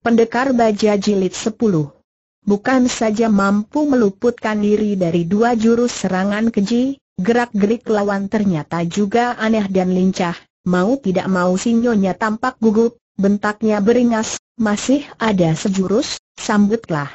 Pendekar Baja Jilid 10 Bukan saja mampu meluputkan diri dari dua jurus serangan keji, gerak-gerik lawan ternyata juga aneh dan lincah, mau tidak mau sinyonya tampak gugup, bentaknya beringas, masih ada sejurus, sambutlah.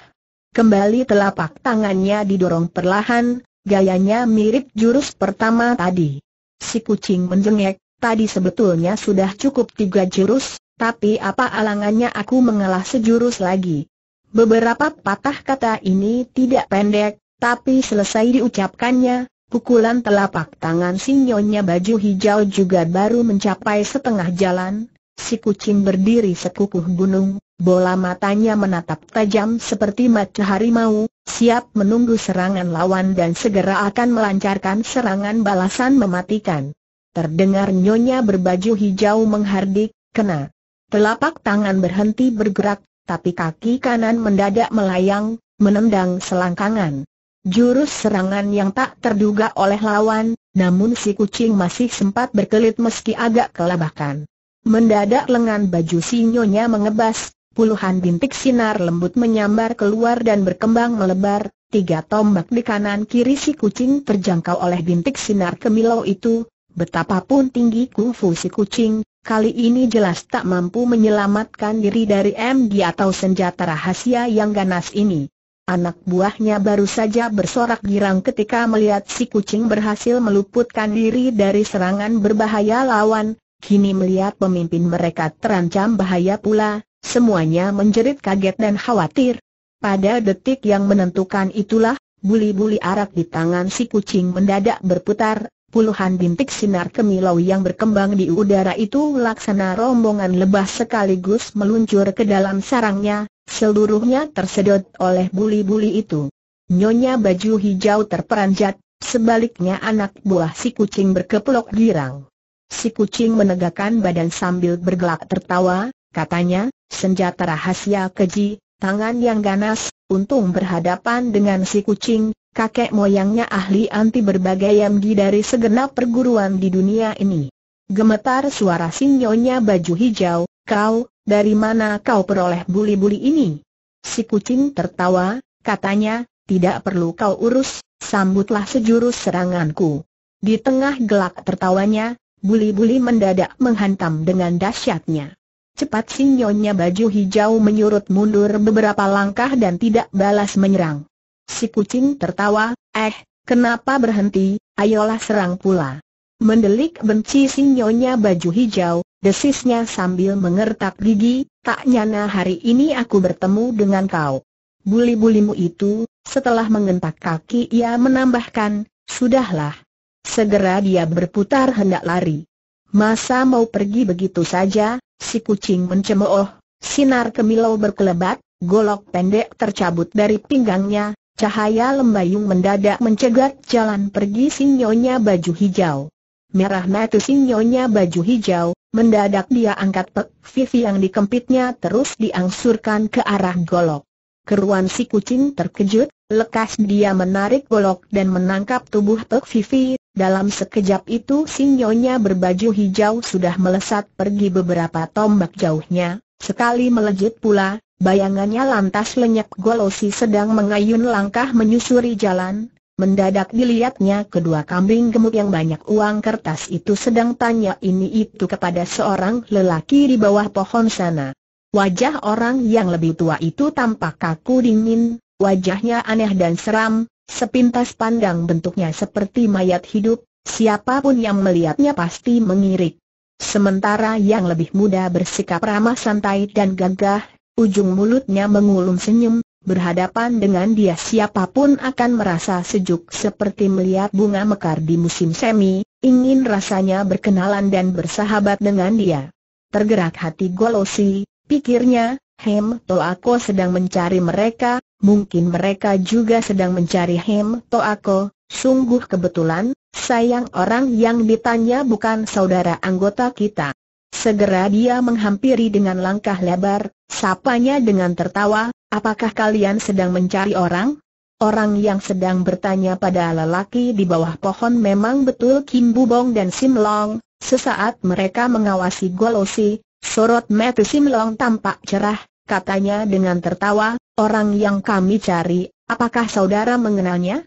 Kembali telapak tangannya didorong perlahan, gayanya mirip jurus pertama tadi. Si kucing menjengek, tadi sebetulnya sudah cukup tiga jurus, tapi apa alangannya aku mengalah sejurus lagi. Beberapa patah kata ini tidak pendek, tapi selesai diucapkannya, pukulan telapak tangan sinyonya baju hijau juga baru mencapai setengah jalan. Si kucing berdiri sekukuh gunung, bola matanya menatap tajam seperti mata harimau, siap menunggu serangan lawan dan segera akan melancarkan serangan balasan mematikan. Terdengar nyonya berbaju hijau menghardik, kena. Telapak tangan berhenti bergerak, tapi kaki kanan mendadak melayang, menendang selangkangan. Jurus serangan yang tak terduga oleh lawan, namun si kucing masih sempat berkelit meski agak kelabakan. Mendadak lengan baju sinyonya mengebas, puluhan bintik sinar lembut menyambar keluar dan berkembang melebar, tiga tombak di kanan kiri si kucing terjangkau oleh bintik sinar kemilau itu, betapapun tinggi kungfu si kucing, kali ini jelas tak mampu menyelamatkan diri dari MG atau senjata rahasia yang ganas ini. Anak buahnya baru saja bersorak girang ketika melihat si kucing berhasil meluputkan diri dari serangan berbahaya lawan, kini melihat pemimpin mereka terancam bahaya pula, semuanya menjerit kaget dan khawatir. Pada detik yang menentukan itulah, buli-buli arak di tangan si kucing mendadak berputar, Puluhan bintik sinar kemilau yang berkembang di udara itu laksana rombongan lebah sekaligus meluncur ke dalam sarangnya, seluruhnya tersedot oleh buli-buli itu. Nyonya baju hijau terperanjat, sebaliknya anak buah si kucing berkeplok girang. Si kucing menegakkan badan sambil bergelak tertawa, katanya, senjata rahasia keji, tangan yang ganas, untung berhadapan dengan si kucing, kakek moyangnya ahli anti berbagai yamgi dari segenap perguruan di dunia ini. Gemetar suara sinyonya baju hijau, kau, dari mana kau peroleh buli-buli ini? Si kucing tertawa, katanya, tidak perlu kau urus, sambutlah sejurus seranganku. Di tengah gelak tertawanya, buli-buli mendadak menghantam dengan dahsyatnya. Cepat sinyonya baju hijau menyurut mundur beberapa langkah dan tidak balas menyerang. Si kucing tertawa, eh, kenapa berhenti, ayolah serang pula. Mendelik benci sinyonya baju hijau, desisnya sambil mengertak gigi, tak nyana hari ini aku bertemu dengan kau. Buli-bulimu itu, setelah mengentak kaki ia menambahkan, sudahlah. Segera dia berputar hendak lari. Masa mau pergi begitu saja, si kucing mencemooh, sinar kemilau berkelebat, golok pendek tercabut dari pinggangnya, Cahaya lembayung mendadak mencegat jalan pergi sinyonya baju hijau. Merah mata sinyonya baju hijau, mendadak dia angkat pek Vivi yang dikempitnya terus diangsurkan ke arah golok. Keruan si kucing terkejut, lekas dia menarik golok dan menangkap tubuh pek Vivi, dalam sekejap itu sinyonya berbaju hijau sudah melesat pergi beberapa tombak jauhnya, sekali melejit pula, Bayangannya lantas lenyap Golosi sedang mengayun langkah menyusuri jalan, mendadak dilihatnya kedua kambing gemuk yang banyak uang kertas itu sedang tanya ini itu kepada seorang lelaki di bawah pohon sana. Wajah orang yang lebih tua itu tampak kaku dingin, wajahnya aneh dan seram, sepintas pandang bentuknya seperti mayat hidup, siapapun yang melihatnya pasti mengirik. Sementara yang lebih muda bersikap ramah santai dan gagah, Ujung mulutnya mengulum senyum, berhadapan dengan dia siapapun akan merasa sejuk seperti melihat bunga mekar di musim semi, ingin rasanya berkenalan dan bersahabat dengan dia. Tergerak hati Golosi, pikirnya, Hem Toako sedang mencari mereka, mungkin mereka juga sedang mencari Hem Toako, sungguh kebetulan, sayang orang yang ditanya bukan saudara anggota kita. Segera dia menghampiri dengan langkah lebar, sapanya dengan tertawa, apakah kalian sedang mencari orang? Orang yang sedang bertanya pada lelaki di bawah pohon memang betul Kim Bubong dan Sim Long, sesaat mereka mengawasi Golosi, sorot mata Sim Long tampak cerah, katanya dengan tertawa, orang yang kami cari, apakah saudara mengenalnya?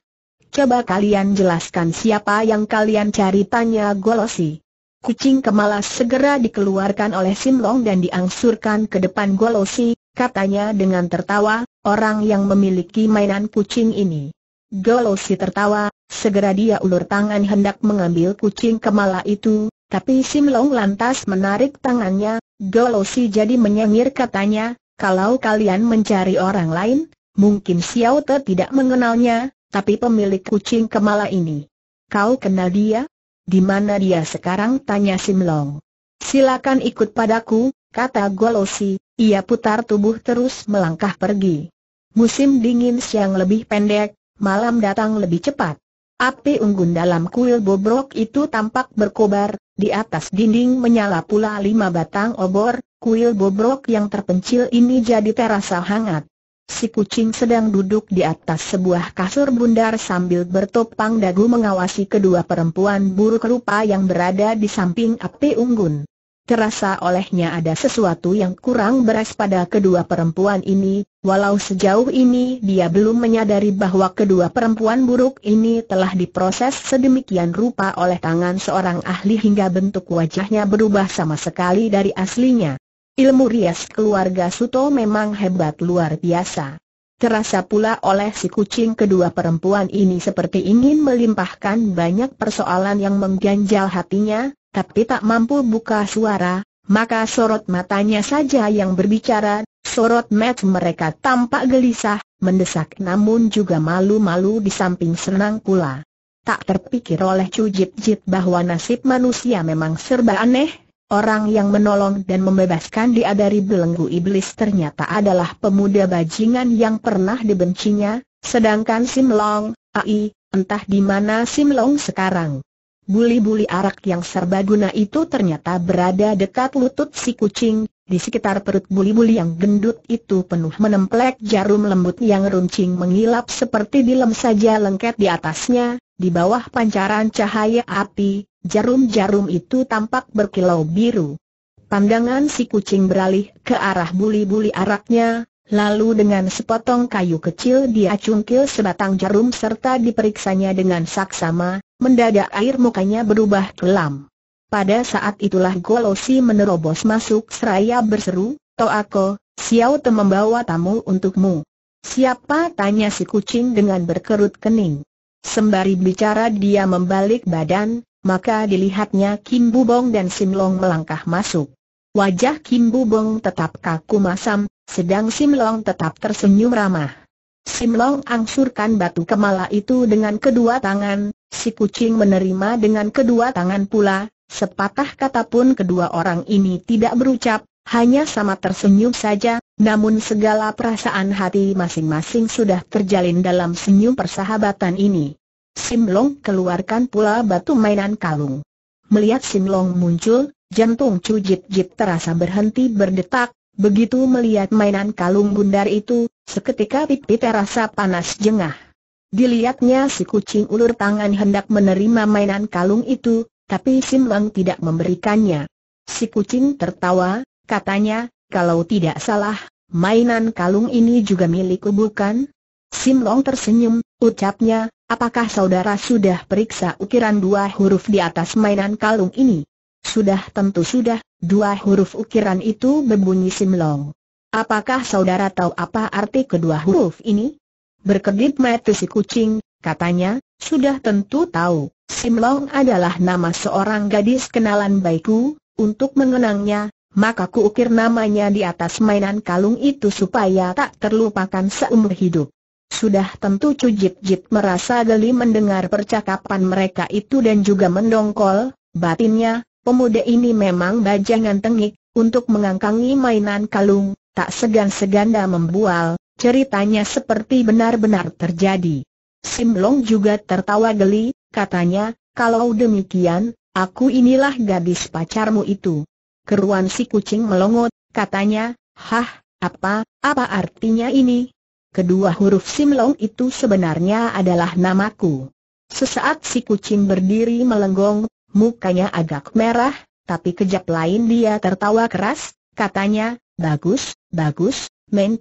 Coba kalian jelaskan siapa yang kalian cari tanya Golosi. Kucing kemalas segera dikeluarkan oleh Sim Long dan diangsurkan ke depan Golosi, katanya dengan tertawa, orang yang memiliki mainan kucing ini. Golosi tertawa, segera dia ulur tangan hendak mengambil kucing kemala itu, tapi Sim Long lantas menarik tangannya, Golosi jadi menyengir katanya, kalau kalian mencari orang lain, mungkin Xiao Te tidak mengenalnya, tapi pemilik kucing kemala ini. Kau kenal dia? Di mana dia sekarang? Tanya Simlong. Silakan ikut padaku, kata Golosi, ia putar tubuh terus melangkah pergi. Musim dingin siang lebih pendek, malam datang lebih cepat. Api unggun dalam kuil bobrok itu tampak berkobar, di atas dinding menyala pula lima batang obor, kuil bobrok yang terpencil ini jadi terasa hangat. Si kucing sedang duduk di atas sebuah kasur bundar sambil bertopang dagu mengawasi kedua perempuan buruk rupa yang berada di samping api unggun. Terasa olehnya ada sesuatu yang kurang beres pada kedua perempuan ini, walau sejauh ini dia belum menyadari bahwa kedua perempuan buruk ini telah diproses sedemikian rupa oleh tangan seorang ahli hingga bentuk wajahnya berubah sama sekali dari aslinya. Ilmu rias keluarga Suto memang hebat luar biasa. Terasa pula oleh si kucing kedua perempuan ini seperti ingin melimpahkan banyak persoalan yang mengganjal hatinya, tapi tak mampu buka suara, maka sorot matanya saja yang berbicara, sorot match mereka tampak gelisah, mendesak namun juga malu-malu di samping senang pula. Tak terpikir oleh Cujip Jip bahwa nasib manusia memang serba aneh, Orang yang menolong dan membebaskan dia dari belenggu iblis ternyata adalah pemuda bajingan yang pernah dibencinya, sedangkan Sim Long, ai, entah di mana Sim Long sekarang. Buli-buli arak yang serbaguna itu ternyata berada dekat lutut si kucing, di sekitar perut buli-buli yang gendut itu penuh menemplek jarum lembut yang runcing mengilap seperti dilem saja lengket di atasnya, di bawah pancaran cahaya api, jarum-jarum itu tampak berkilau biru. Pandangan si kucing beralih ke arah buli-buli araknya, lalu dengan sepotong kayu kecil dia cungkil sebatang jarum serta diperiksanya dengan saksama, mendadak air mukanya berubah kelam. Pada saat itulah Golosi menerobos masuk seraya berseru, Toako, Xiao Te membawa tamu untukmu. Siapa? tanya si kucing dengan berkerut kening. Sembari bicara dia membalik badan, maka dilihatnya Kim Bubong dan Sim Long melangkah masuk. Wajah Kim Bubong tetap kaku masam, sedang Sim Long tetap tersenyum ramah. Sim Long angsurkan batu kemala itu dengan kedua tangan, si kucing menerima dengan kedua tangan pula, sepatah kata pun kedua orang ini tidak berucap, hanya sama tersenyum saja, namun segala perasaan hati masing-masing sudah terjalin dalam senyum persahabatan ini. Sim Long keluarkan pula batu mainan kalung. Melihat Sim Long muncul, jantung cujit-jit terasa berhenti berdetak, begitu melihat mainan kalung bundar itu, seketika pipi terasa panas jengah. Dilihatnya si kucing ulur tangan hendak menerima mainan kalung itu, tapi Sim Long tidak memberikannya. Si kucing tertawa, katanya, kalau tidak salah, mainan kalung ini juga milikku bukan? Sim Long tersenyum, ucapnya, apakah saudara sudah periksa ukiran dua huruf di atas mainan kalung ini? Sudah tentu sudah, dua huruf ukiran itu berbunyi Sim Long. Apakah saudara tahu apa arti kedua huruf ini? Berkedip mata si kucing, katanya, sudah tentu tahu. Sim Long adalah nama seorang gadis kenalan baikku, untuk mengenangnya, maka kuukir namanya di atas mainan kalung itu supaya tak terlupakan seumur hidup. Sudah tentu Cujit Jit merasa geli mendengar percakapan mereka itu dan juga mendongkol, batinnya, pemuda ini memang bajangan tengik, untuk mengangkangi mainan kalung, tak segan-seganda segan membual, ceritanya seperti benar-benar terjadi. Simlong juga tertawa geli, katanya, kalau demikian, aku inilah gadis pacarmu itu. Keruan si kucing melongot, katanya, hah, apa, apa artinya ini? Kedua huruf Simlong itu sebenarnya adalah namaku. Sesaat si kucing berdiri melenggong, mukanya agak merah, tapi kejap lain dia tertawa keras, katanya, bagus, bagus,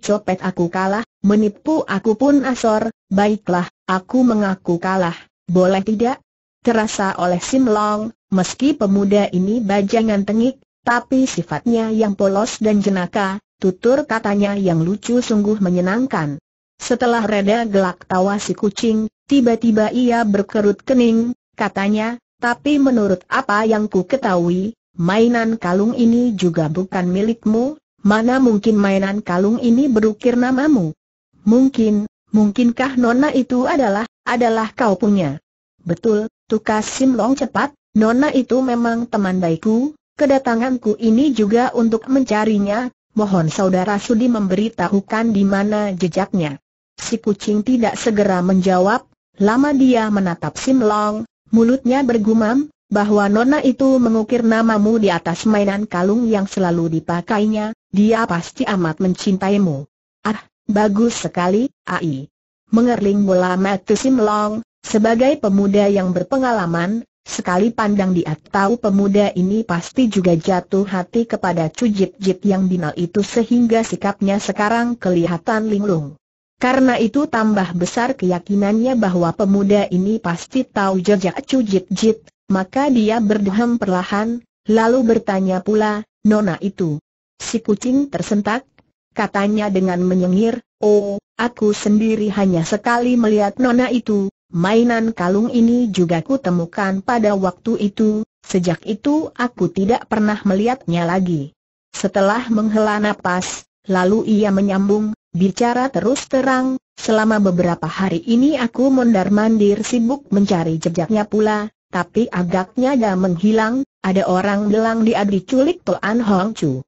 copet aku kalah, menipu aku pun asor, baiklah, aku mengaku kalah, boleh tidak? Terasa oleh Simlong, meski pemuda ini bajangan tengik, tapi sifatnya yang polos dan jenaka, tutur katanya yang lucu sungguh menyenangkan. Setelah reda gelak tawa si kucing, tiba-tiba ia berkerut kening, katanya, tapi menurut apa yang ku ketahui, mainan kalung ini juga bukan milikmu, mana mungkin mainan kalung ini berukir namamu? Mungkin, mungkinkah nona itu adalah, adalah kau punya? Betul, tukas long cepat, nona itu memang teman baikku, Kedatanganku ini juga untuk mencarinya, mohon saudara Sudi memberitahukan di mana jejaknya. Si kucing tidak segera menjawab, lama dia menatap Simlong, mulutnya bergumam, bahwa nona itu mengukir namamu di atas mainan kalung yang selalu dipakainya, dia pasti amat mencintaimu. Ah, bagus sekali, Ai. Mengerling bola Sim Simlong, sebagai pemuda yang berpengalaman, Sekali pandang dia tahu pemuda ini pasti juga jatuh hati kepada Cujit Jit yang binal itu sehingga sikapnya sekarang kelihatan linglung. Karena itu tambah besar keyakinannya bahwa pemuda ini pasti tahu jejak Cujit Jit, maka dia berdehem perlahan, lalu bertanya pula, Nona itu. Si kucing tersentak, katanya dengan menyengir, oh, aku sendiri hanya sekali melihat Nona itu, Mainan kalung ini juga kutemukan pada waktu itu, sejak itu aku tidak pernah melihatnya lagi. Setelah menghela napas, lalu ia menyambung, bicara terus terang, selama beberapa hari ini aku mondar-mandir sibuk mencari jejaknya pula, tapi agaknya dia menghilang, ada orang bilang dia diculik Toan Hong Chu.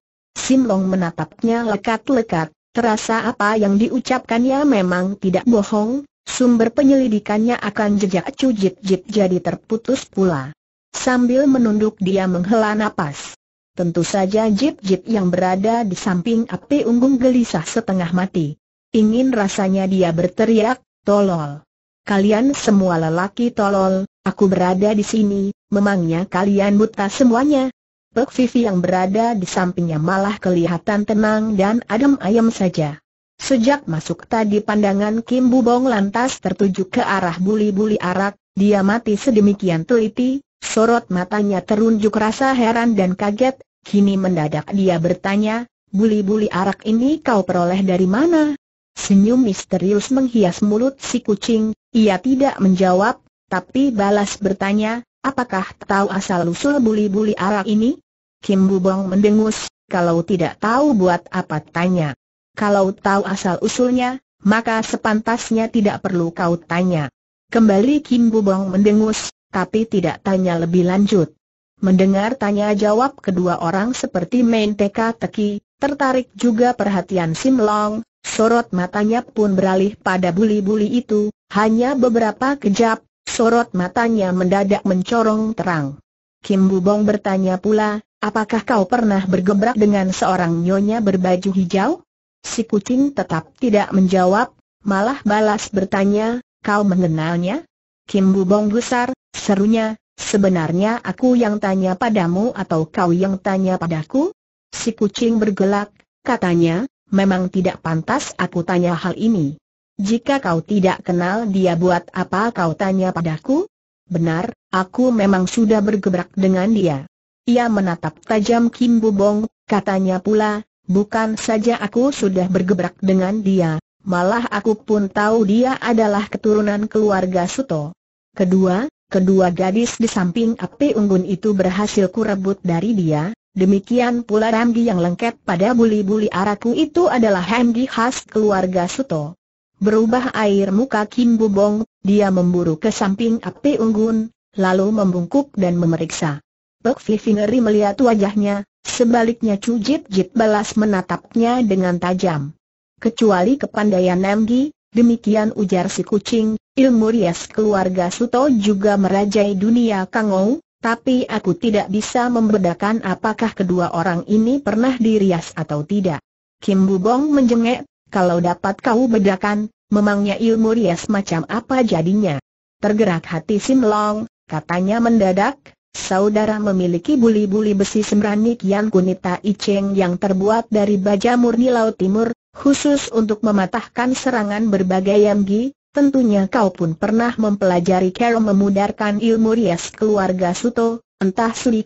Long menatapnya lekat-lekat, terasa apa yang diucapkannya memang tidak bohong, sumber penyelidikannya akan jejak cujit jit jadi terputus pula. Sambil menunduk dia menghela nafas. Tentu saja Jip Jip yang berada di samping api unggung gelisah setengah mati. Ingin rasanya dia berteriak, tolol. Kalian semua lelaki tolol, aku berada di sini, memangnya kalian buta semuanya? Pek Vivi yang berada di sampingnya malah kelihatan tenang dan adem ayem saja. Sejak masuk tadi pandangan Kim Bubong lantas tertuju ke arah buli-buli arak, dia mati sedemikian teliti, sorot matanya terunjuk rasa heran dan kaget, kini mendadak dia bertanya, buli-buli arak ini kau peroleh dari mana? Senyum misterius menghias mulut si kucing, ia tidak menjawab, tapi balas bertanya, apakah tahu asal-usul buli-buli arak ini? Kim Bubong mendengus, kalau tidak tahu buat apa tanya. Kalau tahu asal-usulnya, maka sepantasnya tidak perlu kau tanya. Kembali Kim Bubong mendengus, tapi tidak tanya lebih lanjut. Mendengar tanya jawab kedua orang seperti main teka-teki, tertarik juga perhatian Sim Long, sorot matanya pun beralih pada buli-buli itu, hanya beberapa kejap, sorot matanya mendadak mencorong terang. Kim Bubong bertanya pula, apakah kau pernah bergebrak dengan seorang nyonya berbaju hijau? Si kucing tetap tidak menjawab, malah balas bertanya, kau mengenalnya? Kim Bu-bong gusar, serunya, sebenarnya aku yang tanya padamu atau kau yang tanya padaku? Si kucing bergelak, katanya, memang tidak pantas aku tanya hal ini. Jika kau tidak kenal dia buat apa kau tanya padaku? Benar, aku memang sudah bergebrak dengan dia. Ia menatap tajam Kim Bu-bong, katanya pula, Bukan saja aku sudah bergebrak dengan dia, malah aku pun tahu dia adalah keturunan keluarga Suto. Kedua, kedua gadis di samping api unggun itu berhasil kurebut dari dia, demikian pula Ramgi yang lengket pada buli-buli araku itu adalah Hamdi khas keluarga Suto. Berubah air muka Kim Bubong, dia memburu ke samping api unggun, lalu membungkuk dan memeriksa. Pek ngeri melihat wajahnya, Sebaliknya Chu Jit Jit balas menatapnya dengan tajam. Kecuali kepandaian Nemgi, demikian ujar si kucing, ilmu rias keluarga Suto juga merajai dunia Kangou, tapi aku tidak bisa membedakan apakah kedua orang ini pernah dirias atau tidak. Kim Bubong menjengek, kalau dapat kau bedakan, memangnya ilmu rias macam apa jadinya? Tergerak hati Sim Long, katanya mendadak, Saudara memiliki buli-buli besi sembrani Kian Kunita Iceng yang terbuat dari baja murni Laut Timur, khusus untuk mematahkan serangan berbagai yamgi, tentunya kau pun pernah mempelajari cara memudarkan ilmu rias keluarga Suto, entah suri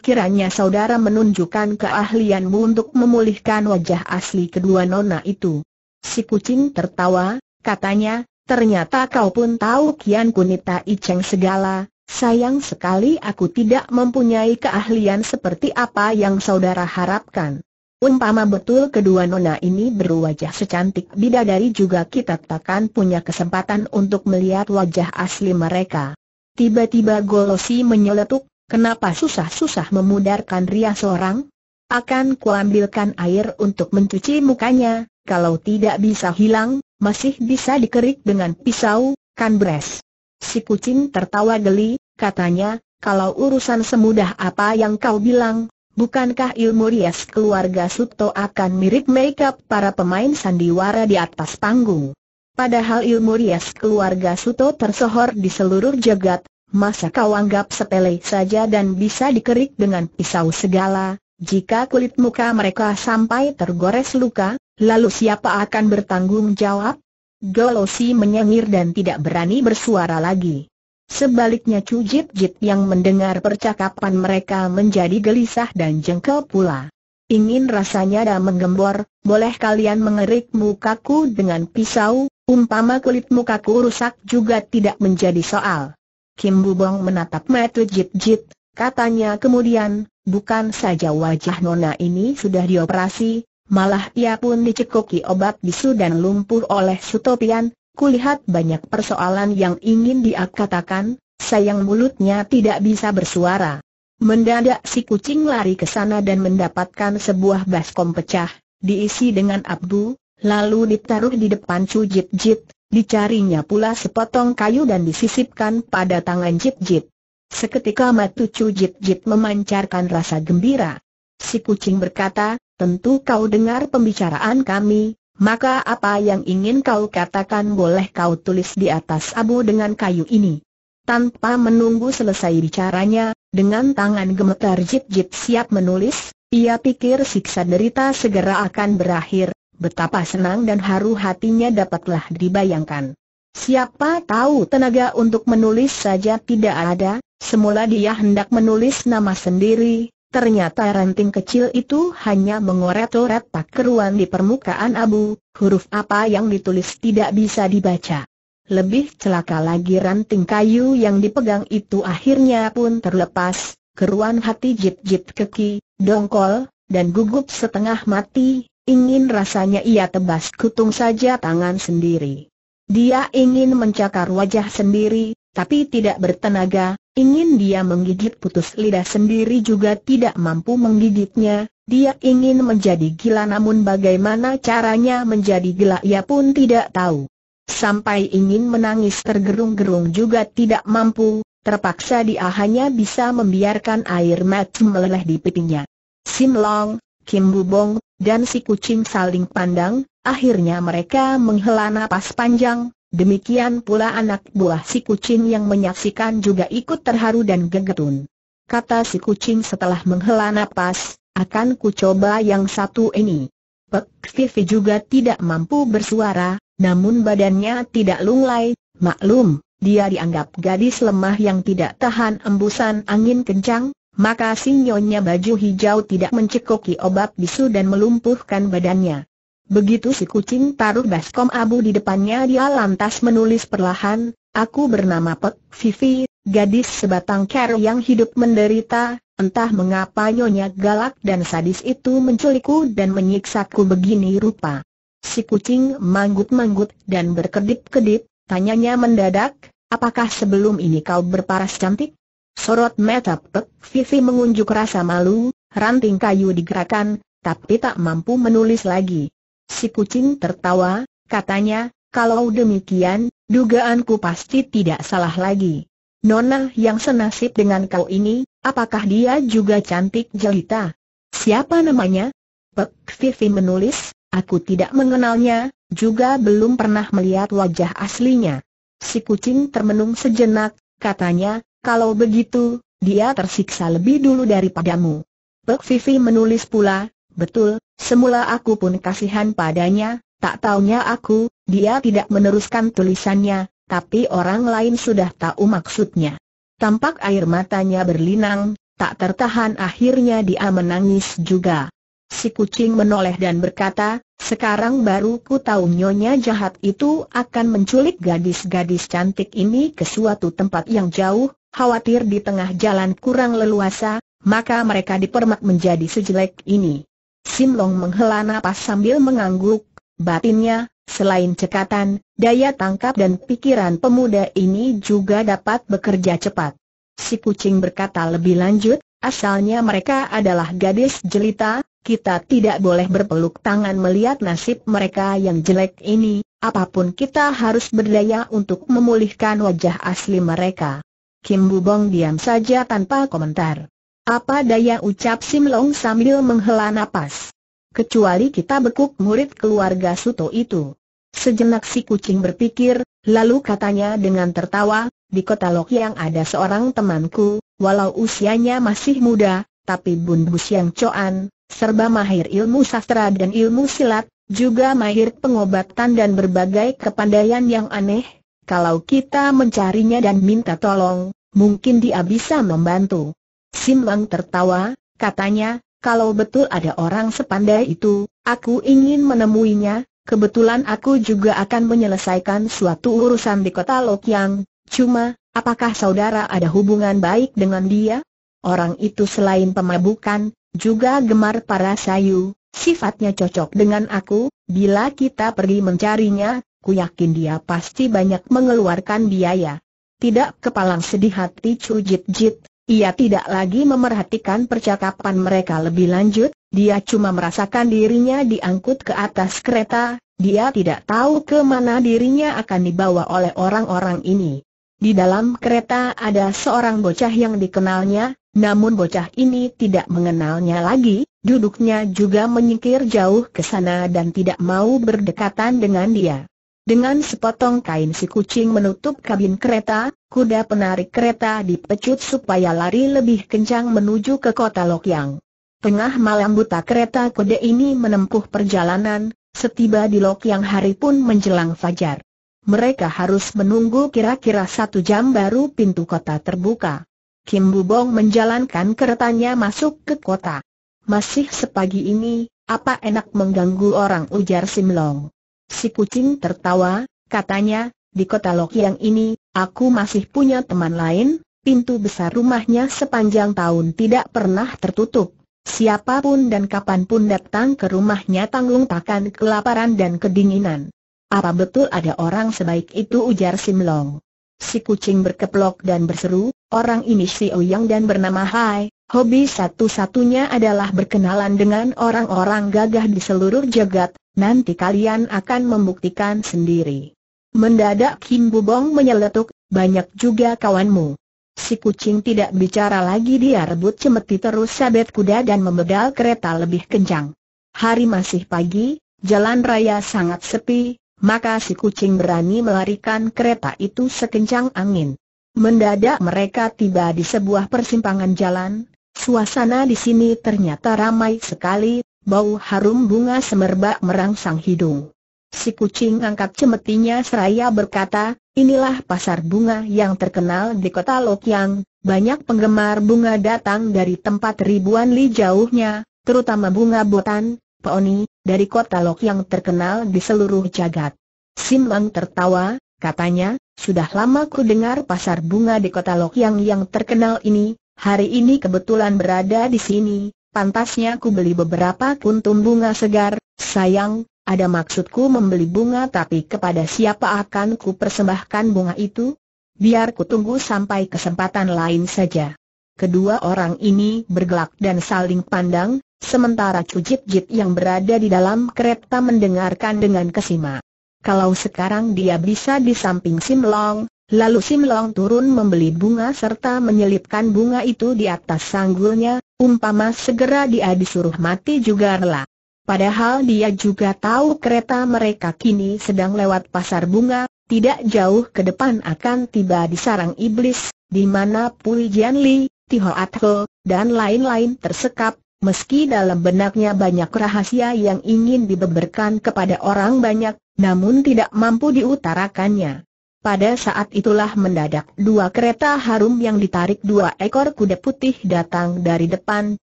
saudara menunjukkan keahlianmu untuk memulihkan wajah asli kedua nona itu. Si kucing tertawa, katanya, ternyata kau pun tahu Kian Kunita Iceng segala, Sayang sekali aku tidak mempunyai keahlian seperti apa yang saudara harapkan. Umpama betul kedua nona ini berwajah secantik bidadari juga kita takkan punya kesempatan untuk melihat wajah asli mereka. Tiba-tiba Golosi menyeletuk, kenapa susah-susah memudarkan ria seorang? Akan kuambilkan air untuk mencuci mukanya, kalau tidak bisa hilang, masih bisa dikerik dengan pisau, kan beres. Si kucing tertawa geli, katanya, kalau urusan semudah apa yang kau bilang, bukankah ilmu rias keluarga Suto akan mirip makeup para pemain sandiwara di atas panggung? Padahal ilmu rias keluarga Suto tersohor di seluruh jagat, masa kau anggap sepele saja dan bisa dikerik dengan pisau segala, jika kulit muka mereka sampai tergores luka, lalu siapa akan bertanggung jawab? Golosi menyengir dan tidak berani bersuara lagi. Sebaliknya Chu Jit Jit yang mendengar percakapan mereka menjadi gelisah dan jengkel pula. Ingin rasanya dan menggembor, boleh kalian mengerik mukaku dengan pisau, umpama kulit mukaku rusak juga tidak menjadi soal. Kim Bubong menatap mata Jit Jit, katanya kemudian, bukan saja wajah nona ini sudah dioperasi, Malah ia pun dicekoki obat bisu dan lumpuh oleh Sutopian, kulihat banyak persoalan yang ingin dia katakan, sayang mulutnya tidak bisa bersuara. Mendadak si kucing lari ke sana dan mendapatkan sebuah baskom pecah, diisi dengan abu, lalu ditaruh di depan cujit Jit dicarinya pula sepotong kayu dan disisipkan pada tangan Jit Jit. Seketika matu cujit Jit memancarkan rasa gembira. Si kucing berkata, tentu kau dengar pembicaraan kami, maka apa yang ingin kau katakan boleh kau tulis di atas abu dengan kayu ini. Tanpa menunggu selesai bicaranya, dengan tangan gemetar Jip Jip siap menulis, ia pikir siksa derita segera akan berakhir, betapa senang dan haru hatinya dapatlah dibayangkan. Siapa tahu tenaga untuk menulis saja tidak ada, semula dia hendak menulis nama sendiri, Ternyata ranting kecil itu hanya mengoret-oret keruan di permukaan abu, huruf apa yang ditulis tidak bisa dibaca. Lebih celaka lagi ranting kayu yang dipegang itu akhirnya pun terlepas, keruan hati jip-jip keki, dongkol, dan gugup setengah mati, ingin rasanya ia tebas kutung saja tangan sendiri. Dia ingin mencakar wajah sendiri, tapi tidak bertenaga, ingin dia menggigit putus lidah sendiri juga tidak mampu menggigitnya, dia ingin menjadi gila namun bagaimana caranya menjadi gila ia pun tidak tahu. Sampai ingin menangis tergerung-gerung juga tidak mampu, terpaksa dia hanya bisa membiarkan air mata meleleh di pipinya. Sim Long, Kim Bubong, dan si kucing saling pandang, akhirnya mereka menghela napas panjang, Demikian pula anak buah si kucing yang menyaksikan juga ikut terharu dan gegetun. Kata si kucing setelah menghela nafas. akan ku coba yang satu ini. Pek Vivi juga tidak mampu bersuara, namun badannya tidak lunglai, maklum, dia dianggap gadis lemah yang tidak tahan embusan angin kencang, maka sinyonya baju hijau tidak mencekoki obat bisu dan melumpuhkan badannya. Begitu si kucing taruh baskom abu di depannya dia lantas menulis perlahan, Aku bernama Pek Vivi, gadis sebatang ker yang hidup menderita, entah mengapa nyonya galak dan sadis itu menculikku dan menyiksaku begini rupa. Si kucing manggut-manggut dan berkedip-kedip, tanyanya mendadak, apakah sebelum ini kau berparas cantik? Sorot mata Pek Vivi mengunjuk rasa malu, ranting kayu digerakkan, tapi tak mampu menulis lagi. Si kucing tertawa, katanya, kalau demikian, dugaanku pasti tidak salah lagi. Nona yang senasib dengan kau ini, apakah dia juga cantik jelita? Siapa namanya? Pek Vivi menulis, aku tidak mengenalnya, juga belum pernah melihat wajah aslinya. Si kucing termenung sejenak, katanya, kalau begitu, dia tersiksa lebih dulu daripadamu. Pek Vivi menulis pula, betul, Semula aku pun kasihan padanya, tak taunya aku, dia tidak meneruskan tulisannya, tapi orang lain sudah tahu maksudnya. Tampak air matanya berlinang, tak tertahan akhirnya dia menangis juga. Si kucing menoleh dan berkata, sekarang baru ku tahu nyonya jahat itu akan menculik gadis-gadis cantik ini ke suatu tempat yang jauh, khawatir di tengah jalan kurang leluasa, maka mereka dipermak menjadi sejelek ini. Sim Long menghela napas sambil mengangguk, batinnya, selain cekatan, daya tangkap dan pikiran pemuda ini juga dapat bekerja cepat. Si kucing berkata lebih lanjut, asalnya mereka adalah gadis jelita, kita tidak boleh berpeluk tangan melihat nasib mereka yang jelek ini, apapun kita harus berdaya untuk memulihkan wajah asli mereka. Kim Bubong diam saja tanpa komentar. Apa daya ucap Sim Long sambil menghela napas. Kecuali kita bekuk murid keluarga Suto itu. Sejenak si kucing berpikir, lalu katanya dengan tertawa, di kota Lok yang ada seorang temanku, walau usianya masih muda, tapi Bun Bu Siang Coan, serba mahir ilmu sastra dan ilmu silat, juga mahir pengobatan dan berbagai kepandaian yang aneh. Kalau kita mencarinya dan minta tolong, mungkin dia bisa membantu. Sim tertawa, katanya, kalau betul ada orang sepandai itu, aku ingin menemuinya, kebetulan aku juga akan menyelesaikan suatu urusan di kota Lokyang, cuma, apakah saudara ada hubungan baik dengan dia? Orang itu selain pemabukan, juga gemar para sayu, sifatnya cocok dengan aku, bila kita pergi mencarinya, ku yakin dia pasti banyak mengeluarkan biaya. Tidak kepalang sedih hati Chu Jit Jit, ia tidak lagi memerhatikan percakapan mereka lebih lanjut, dia cuma merasakan dirinya diangkut ke atas kereta, dia tidak tahu ke mana dirinya akan dibawa oleh orang-orang ini. Di dalam kereta ada seorang bocah yang dikenalnya, namun bocah ini tidak mengenalnya lagi, duduknya juga menyingkir jauh ke sana dan tidak mau berdekatan dengan dia. Dengan sepotong kain si kucing menutup kabin kereta, kuda penarik kereta dipecut supaya lari lebih kencang menuju ke kota Lokyang. Tengah malam buta kereta kuda ini menempuh perjalanan, setiba di Lokyang hari pun menjelang fajar. Mereka harus menunggu kira-kira satu jam baru pintu kota terbuka. Kim Bubong menjalankan keretanya masuk ke kota. Masih sepagi ini, apa enak mengganggu orang ujar Simlong. Si kucing tertawa, katanya, di kota yang ini, aku masih punya teman lain, pintu besar rumahnya sepanjang tahun tidak pernah tertutup. Siapapun dan kapanpun datang ke rumahnya tanggung takkan kelaparan dan kedinginan. Apa betul ada orang sebaik itu ujar Simlong. Si kucing berkeplok dan berseru, orang ini si Ouyang dan bernama Hai, hobi satu-satunya adalah berkenalan dengan orang-orang gagah di seluruh jagat, nanti kalian akan membuktikan sendiri. Mendadak Kim Bubong menyeletuk, banyak juga kawanmu. Si kucing tidak bicara lagi dia rebut cemeti terus sabet kuda dan memedal kereta lebih kencang. Hari masih pagi, jalan raya sangat sepi, maka si kucing berani melarikan kereta itu sekencang angin. Mendadak mereka tiba di sebuah persimpangan jalan, suasana di sini ternyata ramai sekali, bau harum bunga semerbak merangsang hidung. Si kucing angkat cemetinya seraya berkata, inilah pasar bunga yang terkenal di kota Lokyang, banyak penggemar bunga datang dari tempat ribuan li jauhnya, terutama bunga botan, peoni, dari kota Lokyang terkenal di seluruh jagat. Sim tertawa, katanya, sudah lama ku dengar pasar bunga di kota Lokyang yang terkenal ini, hari ini kebetulan berada di sini, pantasnya ku beli beberapa kuntum bunga segar, sayang, ada maksudku membeli bunga tapi kepada siapa akan ku persembahkan bunga itu? Biar ku tunggu sampai kesempatan lain saja. Kedua orang ini bergelak dan saling pandang, sementara Cujit Jit yang berada di dalam kereta mendengarkan dengan kesima. Kalau sekarang dia bisa di samping Sim Long, Lalu Sim Long turun membeli bunga serta menyelipkan bunga itu di atas sanggulnya, umpama segera dia disuruh mati juga rela. Padahal dia juga tahu kereta mereka kini sedang lewat pasar bunga, tidak jauh ke depan akan tiba di sarang iblis, di mana Pui Jianli, Tiho Ho, dan lain-lain tersekap, meski dalam benaknya banyak rahasia yang ingin dibeberkan kepada orang banyak, namun tidak mampu diutarakannya. Pada saat itulah mendadak dua kereta harum yang ditarik dua ekor kuda putih datang dari depan,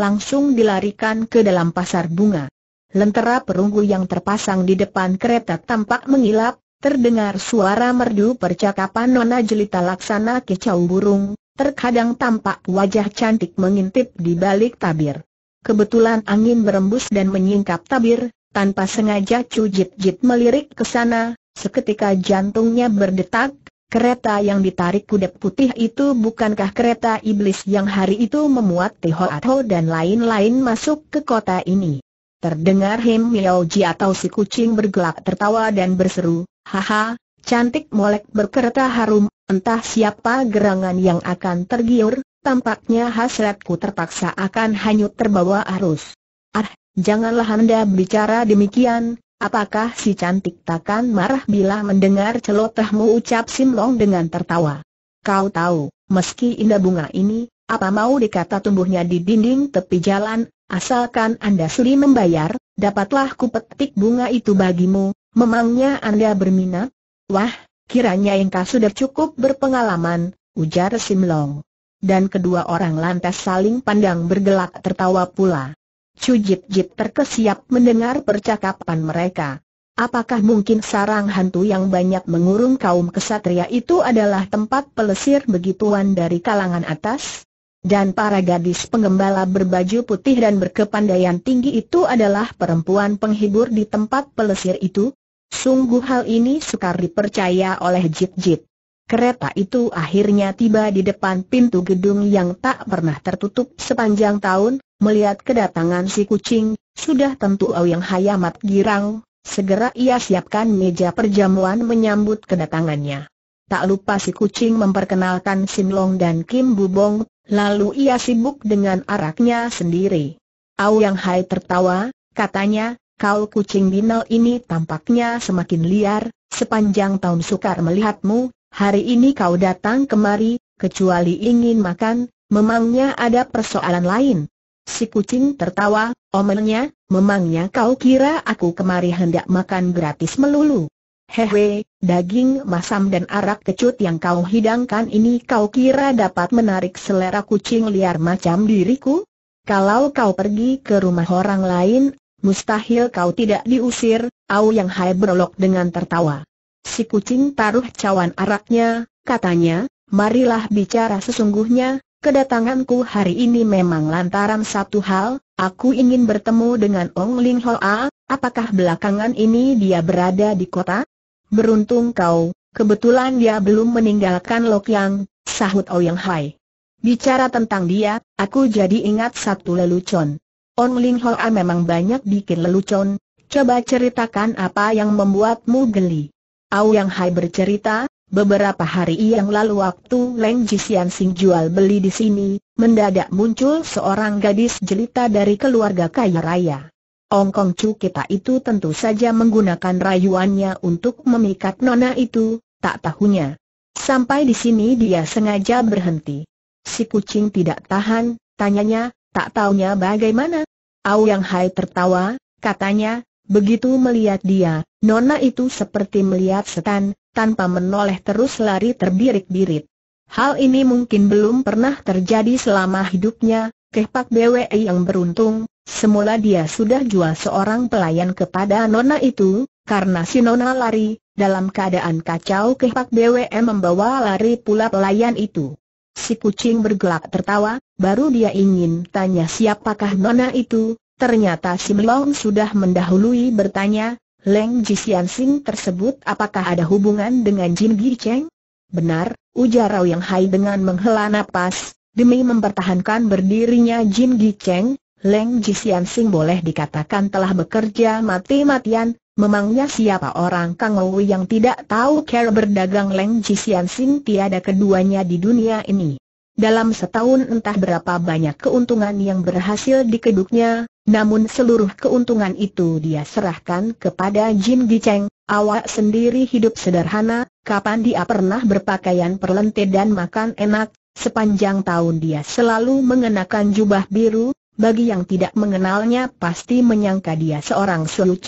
langsung dilarikan ke dalam pasar bunga. Lentera perunggu yang terpasang di depan kereta tampak mengilap, terdengar suara merdu percakapan Nona Jelita Laksana kicau burung, terkadang tampak wajah cantik mengintip di balik tabir. Kebetulan angin berembus dan menyingkap tabir, tanpa sengaja Cujit Jit melirik ke sana, Seketika jantungnya berdetak, kereta yang ditarik kuda putih itu bukankah kereta iblis yang hari itu memuat Tiho Atho dan lain-lain masuk ke kota ini. Terdengar Him Miao Ji atau si kucing bergelak tertawa dan berseru, Haha, cantik molek berkereta harum, entah siapa gerangan yang akan tergiur, tampaknya hasratku terpaksa akan hanyut terbawa arus. Ah, janganlah anda bicara demikian, Apakah si cantik takkan marah bila mendengar celotehmu ucap Sim Long dengan tertawa? Kau tahu, meski indah bunga ini, apa mau dikata tumbuhnya di dinding tepi jalan, asalkan Anda suri membayar, dapatlah ku petik bunga itu bagimu, memangnya Anda berminat? Wah, kiranya engkau sudah cukup berpengalaman, ujar Sim Long. Dan kedua orang lantas saling pandang bergelak tertawa pula. Cujit Jit terkesiap mendengar percakapan mereka. Apakah mungkin sarang hantu yang banyak mengurung kaum kesatria itu adalah tempat pelesir begituan dari kalangan atas? Dan para gadis pengembala berbaju putih dan berkepandaian tinggi itu adalah perempuan penghibur di tempat pelesir itu? Sungguh hal ini sukar dipercaya oleh Jit Jit. Kereta itu akhirnya tiba di depan pintu gedung yang tak pernah tertutup sepanjang tahun, Melihat kedatangan si kucing, sudah tentu Ouyang Hayamat girang, segera ia siapkan meja perjamuan menyambut kedatangannya. Tak lupa si kucing memperkenalkan Sinlong dan Kim Bubong, lalu ia sibuk dengan araknya sendiri. Ouyang Hai tertawa, katanya, kau kucing binal ini tampaknya semakin liar, sepanjang tahun sukar melihatmu, hari ini kau datang kemari, kecuali ingin makan, memangnya ada persoalan lain. Si kucing tertawa, omelnya, memangnya kau kira aku kemari hendak makan gratis melulu? Hehe, daging masam dan arak kecut yang kau hidangkan ini kau kira dapat menarik selera kucing liar macam diriku? Kalau kau pergi ke rumah orang lain, mustahil kau tidak diusir, Au Yang Hai berolok dengan tertawa. Si kucing taruh cawan araknya, katanya, marilah bicara sesungguhnya, Kedatanganku hari ini memang lantaran satu hal, aku ingin bertemu dengan Ong Ling Hoa, apakah belakangan ini dia berada di kota? Beruntung kau, kebetulan dia belum meninggalkan Yang, sahut Ouyang oh Hai. Bicara tentang dia, aku jadi ingat satu lelucon. Ong Ling Hoa memang banyak bikin lelucon, coba ceritakan apa yang membuatmu geli. Ouyang Hai bercerita, Beberapa hari yang lalu waktu Leng Jisian Sing jual beli di sini, mendadak muncul seorang gadis jelita dari keluarga kaya raya. Ongkong Chu kita itu tentu saja menggunakan rayuannya untuk memikat nona itu, tak tahunya. Sampai di sini dia sengaja berhenti. Si kucing tidak tahan, tanyanya, tak tahunya bagaimana. Au Yang Hai tertawa, katanya, Begitu melihat dia, Nona itu seperti melihat setan, tanpa menoleh terus lari terbirit-birit. Hal ini mungkin belum pernah terjadi selama hidupnya, kepak BWE yang beruntung, semula dia sudah jual seorang pelayan kepada Nona itu, karena si Nona lari, dalam keadaan kacau kepak BWE membawa lari pula pelayan itu. Si kucing bergelak tertawa, baru dia ingin tanya siapakah Nona itu, Ternyata Sim Long sudah mendahului bertanya, Leng Jisian Sing tersebut apakah ada hubungan dengan Jin Gi Cheng? Benar, ujar Rao Yang Hai dengan menghela nafas, demi mempertahankan berdirinya Jin Gi Cheng, Leng Jisian Sing boleh dikatakan telah bekerja mati-matian, memangnya siapa orang Kang Wu yang tidak tahu cara berdagang Leng Jisian Sing tiada keduanya di dunia ini. Dalam setahun entah berapa banyak keuntungan yang berhasil dikeduknya, namun seluruh keuntungan itu dia serahkan kepada Jim Gicheng. awak sendiri hidup sederhana, kapan dia pernah berpakaian perlente dan makan enak, sepanjang tahun dia selalu mengenakan jubah biru, bagi yang tidak mengenalnya pasti menyangka dia seorang Selu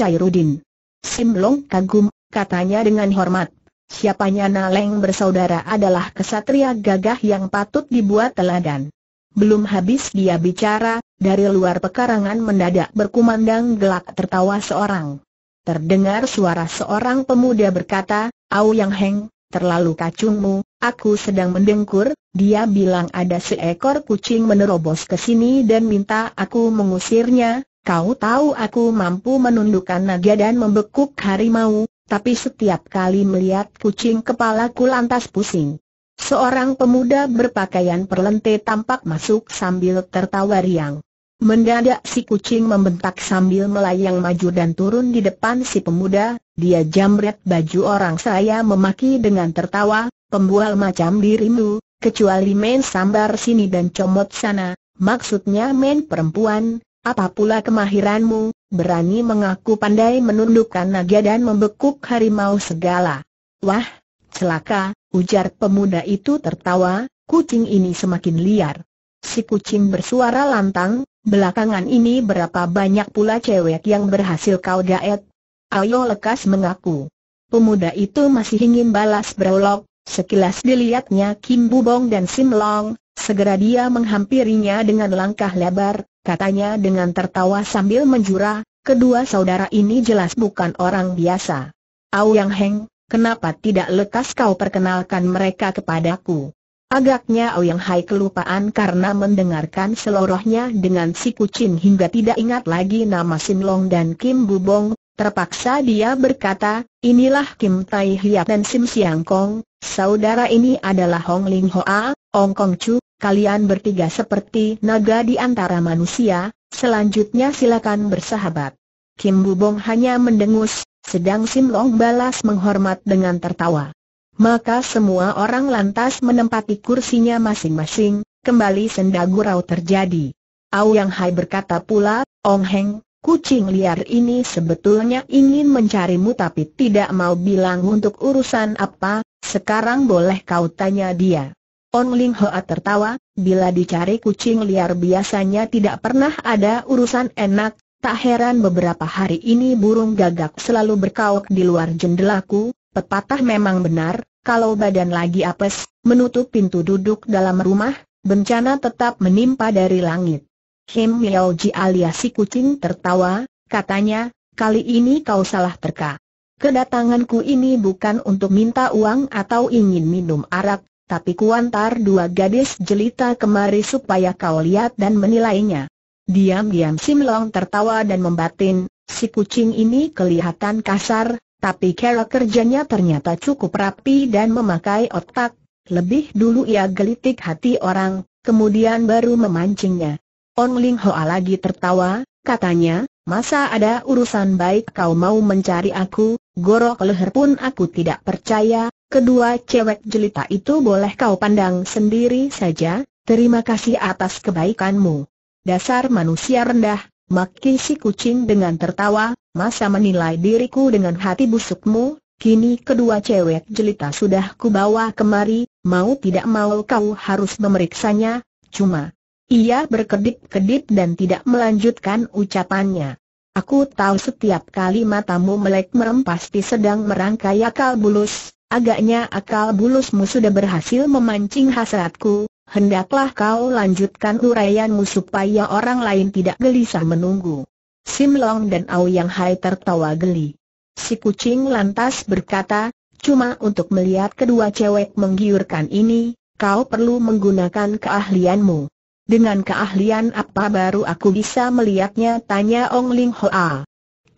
Sim Long kagum, katanya dengan hormat, Siapanya Naleng bersaudara adalah kesatria gagah yang patut dibuat teladan. Belum habis dia bicara, dari luar pekarangan mendadak berkumandang gelak tertawa seorang. Terdengar suara seorang pemuda berkata, Au Yang Heng, terlalu kacungmu, aku sedang mendengkur, dia bilang ada seekor kucing menerobos ke sini dan minta aku mengusirnya, Kau tahu aku mampu menundukkan naga dan membekuk harimau, tapi setiap kali melihat kucing kepala kepalaku lantas pusing. Seorang pemuda berpakaian perlente tampak masuk sambil tertawa riang. Mendadak si kucing membentak sambil melayang maju dan turun di depan si pemuda, dia jamret baju orang saya memaki dengan tertawa, pembual macam dirimu, kecuali main sambar sini dan comot sana, maksudnya main perempuan, apa pula kemahiranmu, berani mengaku pandai menundukkan naga dan membekuk harimau segala. Wah, celaka, ujar pemuda itu tertawa, kucing ini semakin liar. Si kucing bersuara lantang, belakangan ini berapa banyak pula cewek yang berhasil kau gaet. Ayo lekas mengaku. Pemuda itu masih ingin balas berolok, sekilas dilihatnya Kim Bubong dan Sim Long, segera dia menghampirinya dengan langkah lebar, katanya dengan tertawa sambil menjura, kedua saudara ini jelas bukan orang biasa. Au Yang Heng, kenapa tidak lekas kau perkenalkan mereka kepadaku? Agaknya Au Yang Hai kelupaan karena mendengarkan selorohnya dengan si kucing hingga tidak ingat lagi nama Long dan Kim Bubong, Terpaksa dia berkata, inilah Kim Tai Hiap dan Sim Siang Kong, saudara ini adalah Hong Ling Hoa, Ong Kong Chu, kalian bertiga seperti naga di antara manusia, selanjutnya silakan bersahabat. Kim Bubong hanya mendengus, sedang Sim Long balas menghormat dengan tertawa. Maka semua orang lantas menempati kursinya masing-masing, kembali senda terjadi. Au Yang Hai berkata pula, Ong Heng, kucing liar ini sebetulnya ingin mencarimu tapi tidak mau bilang untuk urusan apa, sekarang boleh kau tanya dia. On Ling Hoa tertawa, bila dicari kucing liar biasanya tidak pernah ada urusan enak, tak heran beberapa hari ini burung gagak selalu berkauk di luar jendelaku, pepatah memang benar, kalau badan lagi apes, menutup pintu duduk dalam rumah, bencana tetap menimpa dari langit. Him Miao Ji alias si kucing tertawa, katanya, kali ini kau salah terka. Kedatanganku ini bukan untuk minta uang atau ingin minum arak, tapi kuantar dua gadis jelita kemari supaya kau lihat dan menilainya. Diam-diam Sim Simlong tertawa dan membatin, si kucing ini kelihatan kasar, tapi cara kerjanya ternyata cukup rapi dan memakai otak, lebih dulu ia gelitik hati orang, kemudian baru memancingnya. On Ling Hoa lagi tertawa, katanya, masa ada urusan baik kau mau mencari aku, gorok leher pun aku tidak percaya, kedua cewek jelita itu boleh kau pandang sendiri saja, terima kasih atas kebaikanmu. Dasar manusia rendah, maki si kucing dengan tertawa, masa menilai diriku dengan hati busukmu, kini kedua cewek jelita sudah kubawa kemari, mau tidak mau kau harus memeriksanya, cuma... Ia berkedip-kedip dan tidak melanjutkan ucapannya. Aku tahu setiap kali matamu melek merem pasti sedang merangkai akal bulus, agaknya akal bulusmu sudah berhasil memancing hasratku, hendaklah kau lanjutkan uraianmu supaya orang lain tidak gelisah menunggu. Sim Long dan Yang Hai tertawa geli. Si kucing lantas berkata, cuma untuk melihat kedua cewek menggiurkan ini, kau perlu menggunakan keahlianmu. Dengan keahlian apa baru aku bisa melihatnya tanya Ong Ling Hoa.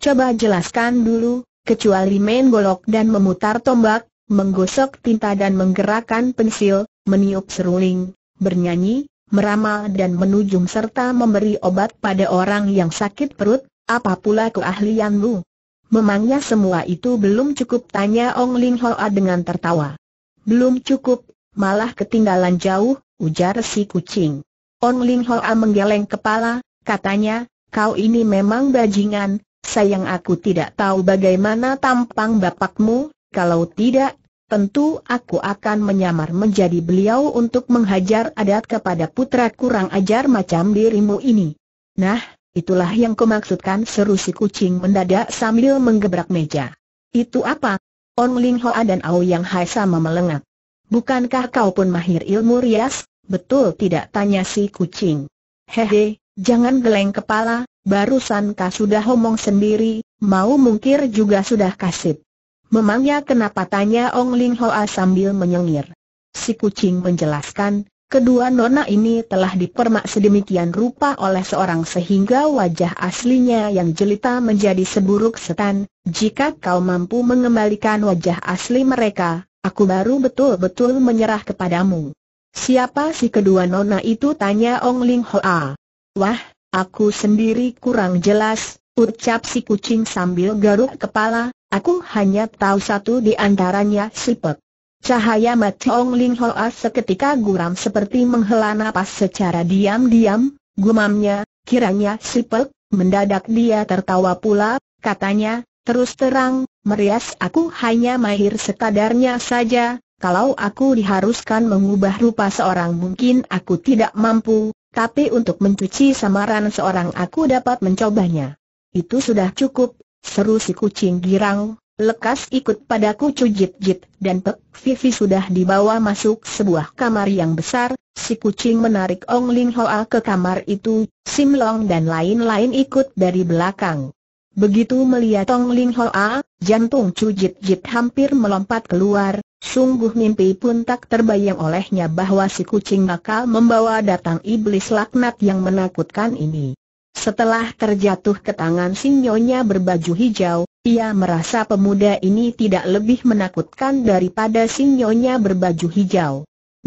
Coba jelaskan dulu, kecuali main golok dan memutar tombak, menggosok tinta dan menggerakkan pensil, meniup seruling, bernyanyi, meramal dan menujung serta memberi obat pada orang yang sakit perut, apa pula keahlianmu? Memangnya semua itu belum cukup tanya Ong Ling Hoa dengan tertawa. Belum cukup, malah ketinggalan jauh, ujar si kucing. On Ling Hoa menggeleng kepala, katanya, kau ini memang bajingan, sayang aku tidak tahu bagaimana tampang bapakmu, kalau tidak, tentu aku akan menyamar menjadi beliau untuk menghajar adat kepada putra kurang ajar macam dirimu ini. Nah, itulah yang kumaksudkan seru si kucing mendadak sambil menggebrak meja. Itu apa? On Ling Hoa dan Ao Yang Hai sama melengak. Bukankah kau pun mahir ilmu rias? Betul tidak tanya si kucing. Hehe, jangan geleng kepala, barusan kau sudah omong sendiri, mau mungkir juga sudah kasip. Memangnya kenapa tanya Ong Ling Hoa sambil menyengir. Si kucing menjelaskan, kedua nona ini telah dipermak sedemikian rupa oleh seorang sehingga wajah aslinya yang jelita menjadi seburuk setan, jika kau mampu mengembalikan wajah asli mereka, aku baru betul-betul menyerah kepadamu. Siapa si kedua nona itu tanya Ong Ling Hoa. Wah, aku sendiri kurang jelas, ucap si kucing sambil garuk kepala, aku hanya tahu satu di antaranya si Pek. Cahaya mata Ong Ling Hoa seketika guram seperti menghela napas secara diam-diam, gumamnya, kiranya si Pek, mendadak dia tertawa pula, katanya, terus terang, merias aku hanya mahir sekadarnya saja, kalau aku diharuskan mengubah rupa seorang mungkin aku tidak mampu, tapi untuk mencuci samaran seorang aku dapat mencobanya. Itu sudah cukup, seru si kucing girang, lekas ikut padaku cujit-jit, dan Pek Vivi sudah dibawa masuk sebuah kamar yang besar, si kucing menarik Ong Ling Hoa ke kamar itu, Sim Long dan lain-lain ikut dari belakang. Begitu melihat Ong Ling Hoa, jantung cujit-jit hampir melompat keluar, Sungguh mimpi pun tak terbayang olehnya bahwa si kucing nakal membawa datang iblis laknat yang menakutkan ini. Setelah terjatuh ke tangan sinyonya berbaju hijau, ia merasa pemuda ini tidak lebih menakutkan daripada sinyonya berbaju hijau.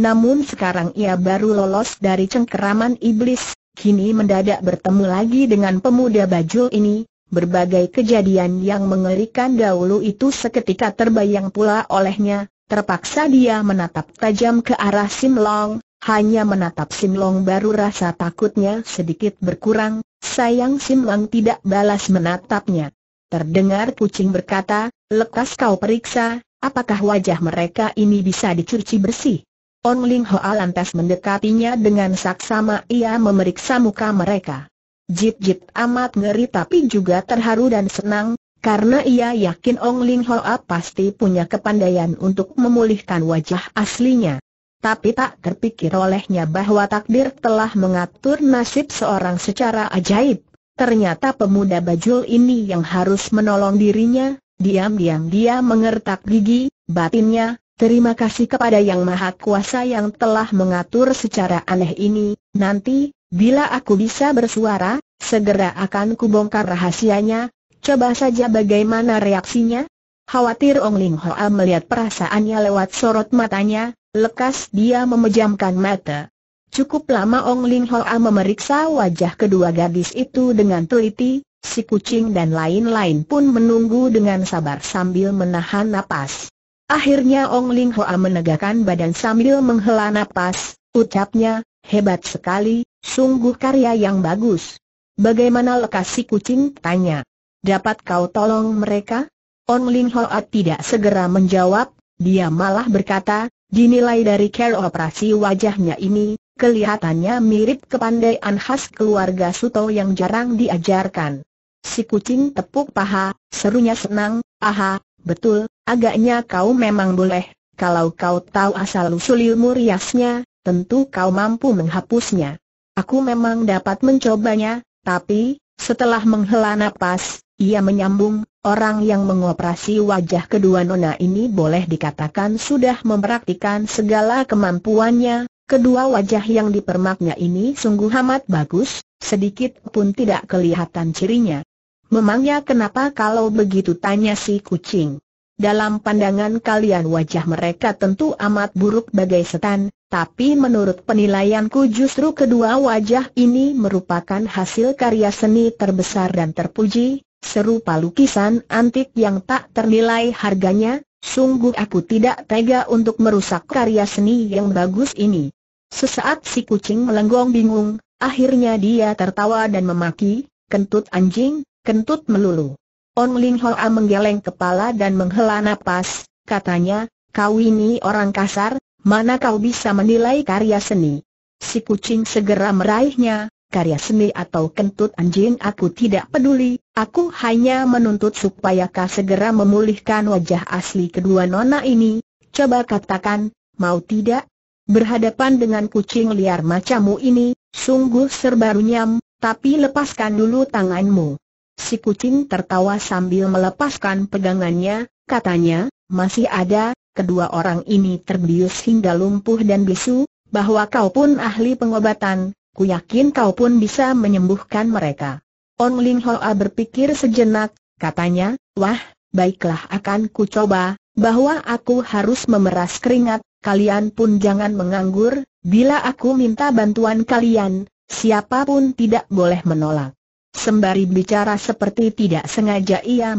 Namun sekarang ia baru lolos dari cengkeraman iblis, kini mendadak bertemu lagi dengan pemuda baju ini, berbagai kejadian yang mengerikan dahulu itu seketika terbayang pula olehnya, Terpaksa dia menatap tajam ke arah Sim Long, hanya menatap Sim Long baru rasa takutnya sedikit berkurang, sayang Sim Long tidak balas menatapnya. Terdengar kucing berkata, lekas kau periksa, apakah wajah mereka ini bisa dicuci bersih. Ong Ling Hoa lantas mendekatinya dengan saksama ia memeriksa muka mereka. Jip-jip amat ngeri tapi juga terharu dan senang, karena ia yakin Ong Ling Hoa pasti punya kepandaian untuk memulihkan wajah aslinya. Tapi tak terpikir olehnya bahwa takdir telah mengatur nasib seorang secara ajaib. Ternyata pemuda bajul ini yang harus menolong dirinya, diam-diam dia mengertak gigi, batinnya, terima kasih kepada Yang Maha Kuasa yang telah mengatur secara aneh ini, nanti, bila aku bisa bersuara, segera akan kubongkar rahasianya, Coba saja bagaimana reaksinya? Khawatir Ong Ling Hoa melihat perasaannya lewat sorot matanya, lekas dia memejamkan mata. Cukup lama Ong Ling Hoa memeriksa wajah kedua gadis itu dengan teliti, si kucing dan lain-lain pun menunggu dengan sabar sambil menahan napas. Akhirnya Ong Ling Hoa menegakkan badan sambil menghela napas, ucapnya, hebat sekali, sungguh karya yang bagus. Bagaimana lekas si kucing? Tanya. Dapat kau tolong mereka? On Ling Hoat tidak segera menjawab, dia malah berkata, dinilai dari care operasi wajahnya ini, kelihatannya mirip kepandaian khas keluarga Suto yang jarang diajarkan. Si kucing tepuk paha, serunya senang, aha, betul, agaknya kau memang boleh, kalau kau tahu asal-usul ilmu riasnya, tentu kau mampu menghapusnya. Aku memang dapat mencobanya, tapi, setelah menghela napas, ia menyambung, orang yang mengoperasi wajah kedua nona ini boleh dikatakan sudah mempraktikan segala kemampuannya, kedua wajah yang dipermaknya ini sungguh amat bagus, sedikit pun tidak kelihatan cirinya. Memangnya kenapa kalau begitu tanya si kucing? Dalam pandangan kalian wajah mereka tentu amat buruk bagai setan, tapi menurut penilaianku justru kedua wajah ini merupakan hasil karya seni terbesar dan terpuji, serupa lukisan antik yang tak ternilai harganya, sungguh aku tidak tega untuk merusak karya seni yang bagus ini. Sesaat si kucing melenggong bingung, akhirnya dia tertawa dan memaki, kentut anjing, kentut melulu. Ong Ling Hoa menggeleng kepala dan menghela napas, katanya, kau ini orang kasar, mana kau bisa menilai karya seni? Si kucing segera meraihnya, karya seni atau kentut anjing aku tidak peduli, aku hanya menuntut supaya kau segera memulihkan wajah asli kedua nona ini, coba katakan, mau tidak? Berhadapan dengan kucing liar macamu ini, sungguh serba runyam, tapi lepaskan dulu tanganmu. Si kucing tertawa sambil melepaskan pegangannya, katanya, masih ada, kedua orang ini terbius hingga lumpuh dan bisu, bahwa kau pun ahli pengobatan, Ku yakin kau pun bisa menyembuhkan mereka. Ong Ling Hoa berpikir sejenak, katanya, wah, baiklah akan ku coba, bahwa aku harus memeras keringat, kalian pun jangan menganggur, bila aku minta bantuan kalian, siapapun tidak boleh menolak. Sembari bicara seperti tidak sengaja ia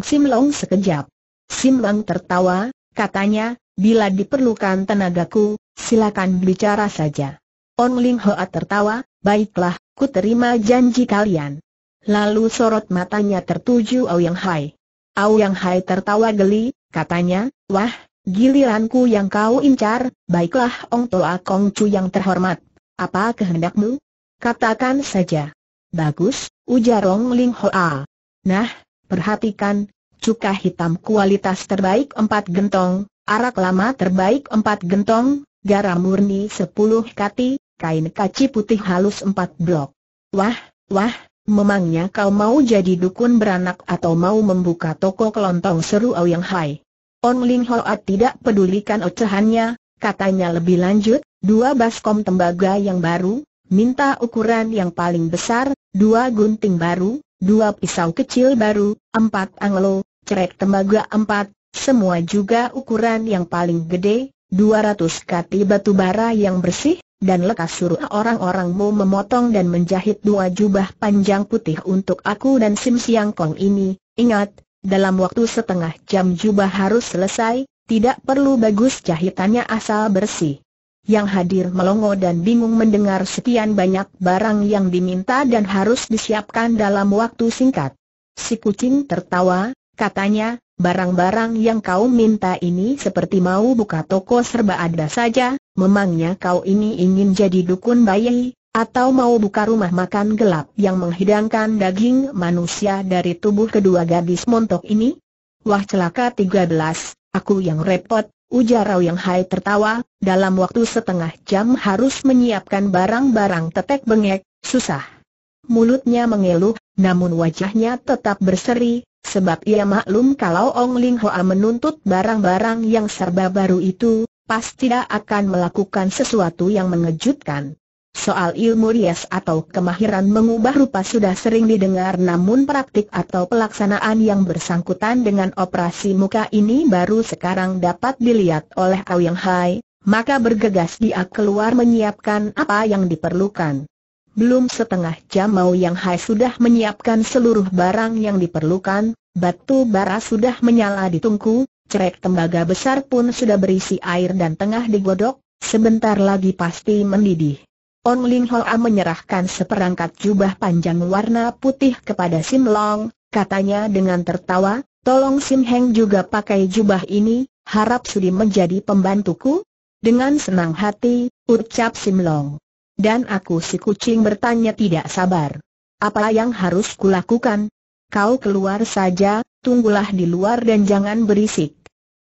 Sim Long sekejap. Sim Long tertawa, katanya, bila diperlukan tenagaku, silakan bicara saja. On Ling Hoa tertawa, baiklah, ku terima janji kalian. Lalu sorot matanya tertuju Auyang Hai. Auyang Hai tertawa geli, katanya, wah, giliranku yang kau incar, baiklah Ong Toa Kong Chu yang terhormat. Apa kehendakmu? Katakan saja. Bagus, ujar Ong Ling Hoa. Nah, perhatikan, cuka hitam kualitas terbaik empat gentong, arak lama terbaik empat gentong, garam murni sepuluh kati, kain kaci putih halus empat blok. Wah, wah, memangnya kau mau jadi dukun beranak atau mau membuka toko kelontong seru Yang Hai? On Ling Hoat tidak pedulikan ocehannya, katanya lebih lanjut, dua baskom tembaga yang baru, minta ukuran yang paling besar, dua gunting baru, dua pisau kecil baru, empat anglo, cerek tembaga empat, semua juga ukuran yang paling gede, 200 kati batu bara yang bersih, dan lekas suruh orang-orangmu memotong dan menjahit dua jubah panjang putih untuk aku dan Sim Siang Kong ini. Ingat, dalam waktu setengah jam jubah harus selesai, tidak perlu bagus jahitannya asal bersih. Yang hadir melongo dan bingung mendengar sekian banyak barang yang diminta dan harus disiapkan dalam waktu singkat. Si kucing tertawa, katanya, Barang-barang yang kau minta ini seperti mau buka toko serba ada saja, memangnya kau ini ingin jadi dukun bayi, atau mau buka rumah makan gelap yang menghidangkan daging manusia dari tubuh kedua gadis montok ini? Wah celaka 13, aku yang repot, ujar Rao Yang Hai tertawa, dalam waktu setengah jam harus menyiapkan barang-barang tetek bengek, susah. Mulutnya mengeluh, namun wajahnya tetap berseri, Sebab ia maklum kalau Ong Ling Hoa menuntut barang-barang yang serba baru itu, pasti tidak akan melakukan sesuatu yang mengejutkan. Soal ilmu rias atau kemahiran mengubah rupa sudah sering didengar namun praktik atau pelaksanaan yang bersangkutan dengan operasi muka ini baru sekarang dapat dilihat oleh Kau Hai, maka bergegas dia keluar menyiapkan apa yang diperlukan. Belum setengah jam Mau Yang Hai sudah menyiapkan seluruh barang yang diperlukan, batu bara sudah menyala di tungku, cerek tembaga besar pun sudah berisi air dan tengah digodok, sebentar lagi pasti mendidih. On Ling Hoa menyerahkan seperangkat jubah panjang warna putih kepada Sim Long, katanya dengan tertawa, tolong Sim Heng juga pakai jubah ini, harap Sudi menjadi pembantuku. Dengan senang hati, ucap Sim Long. Dan aku si kucing bertanya tidak sabar. Apa yang harus kulakukan? Kau keluar saja, tunggulah di luar dan jangan berisik.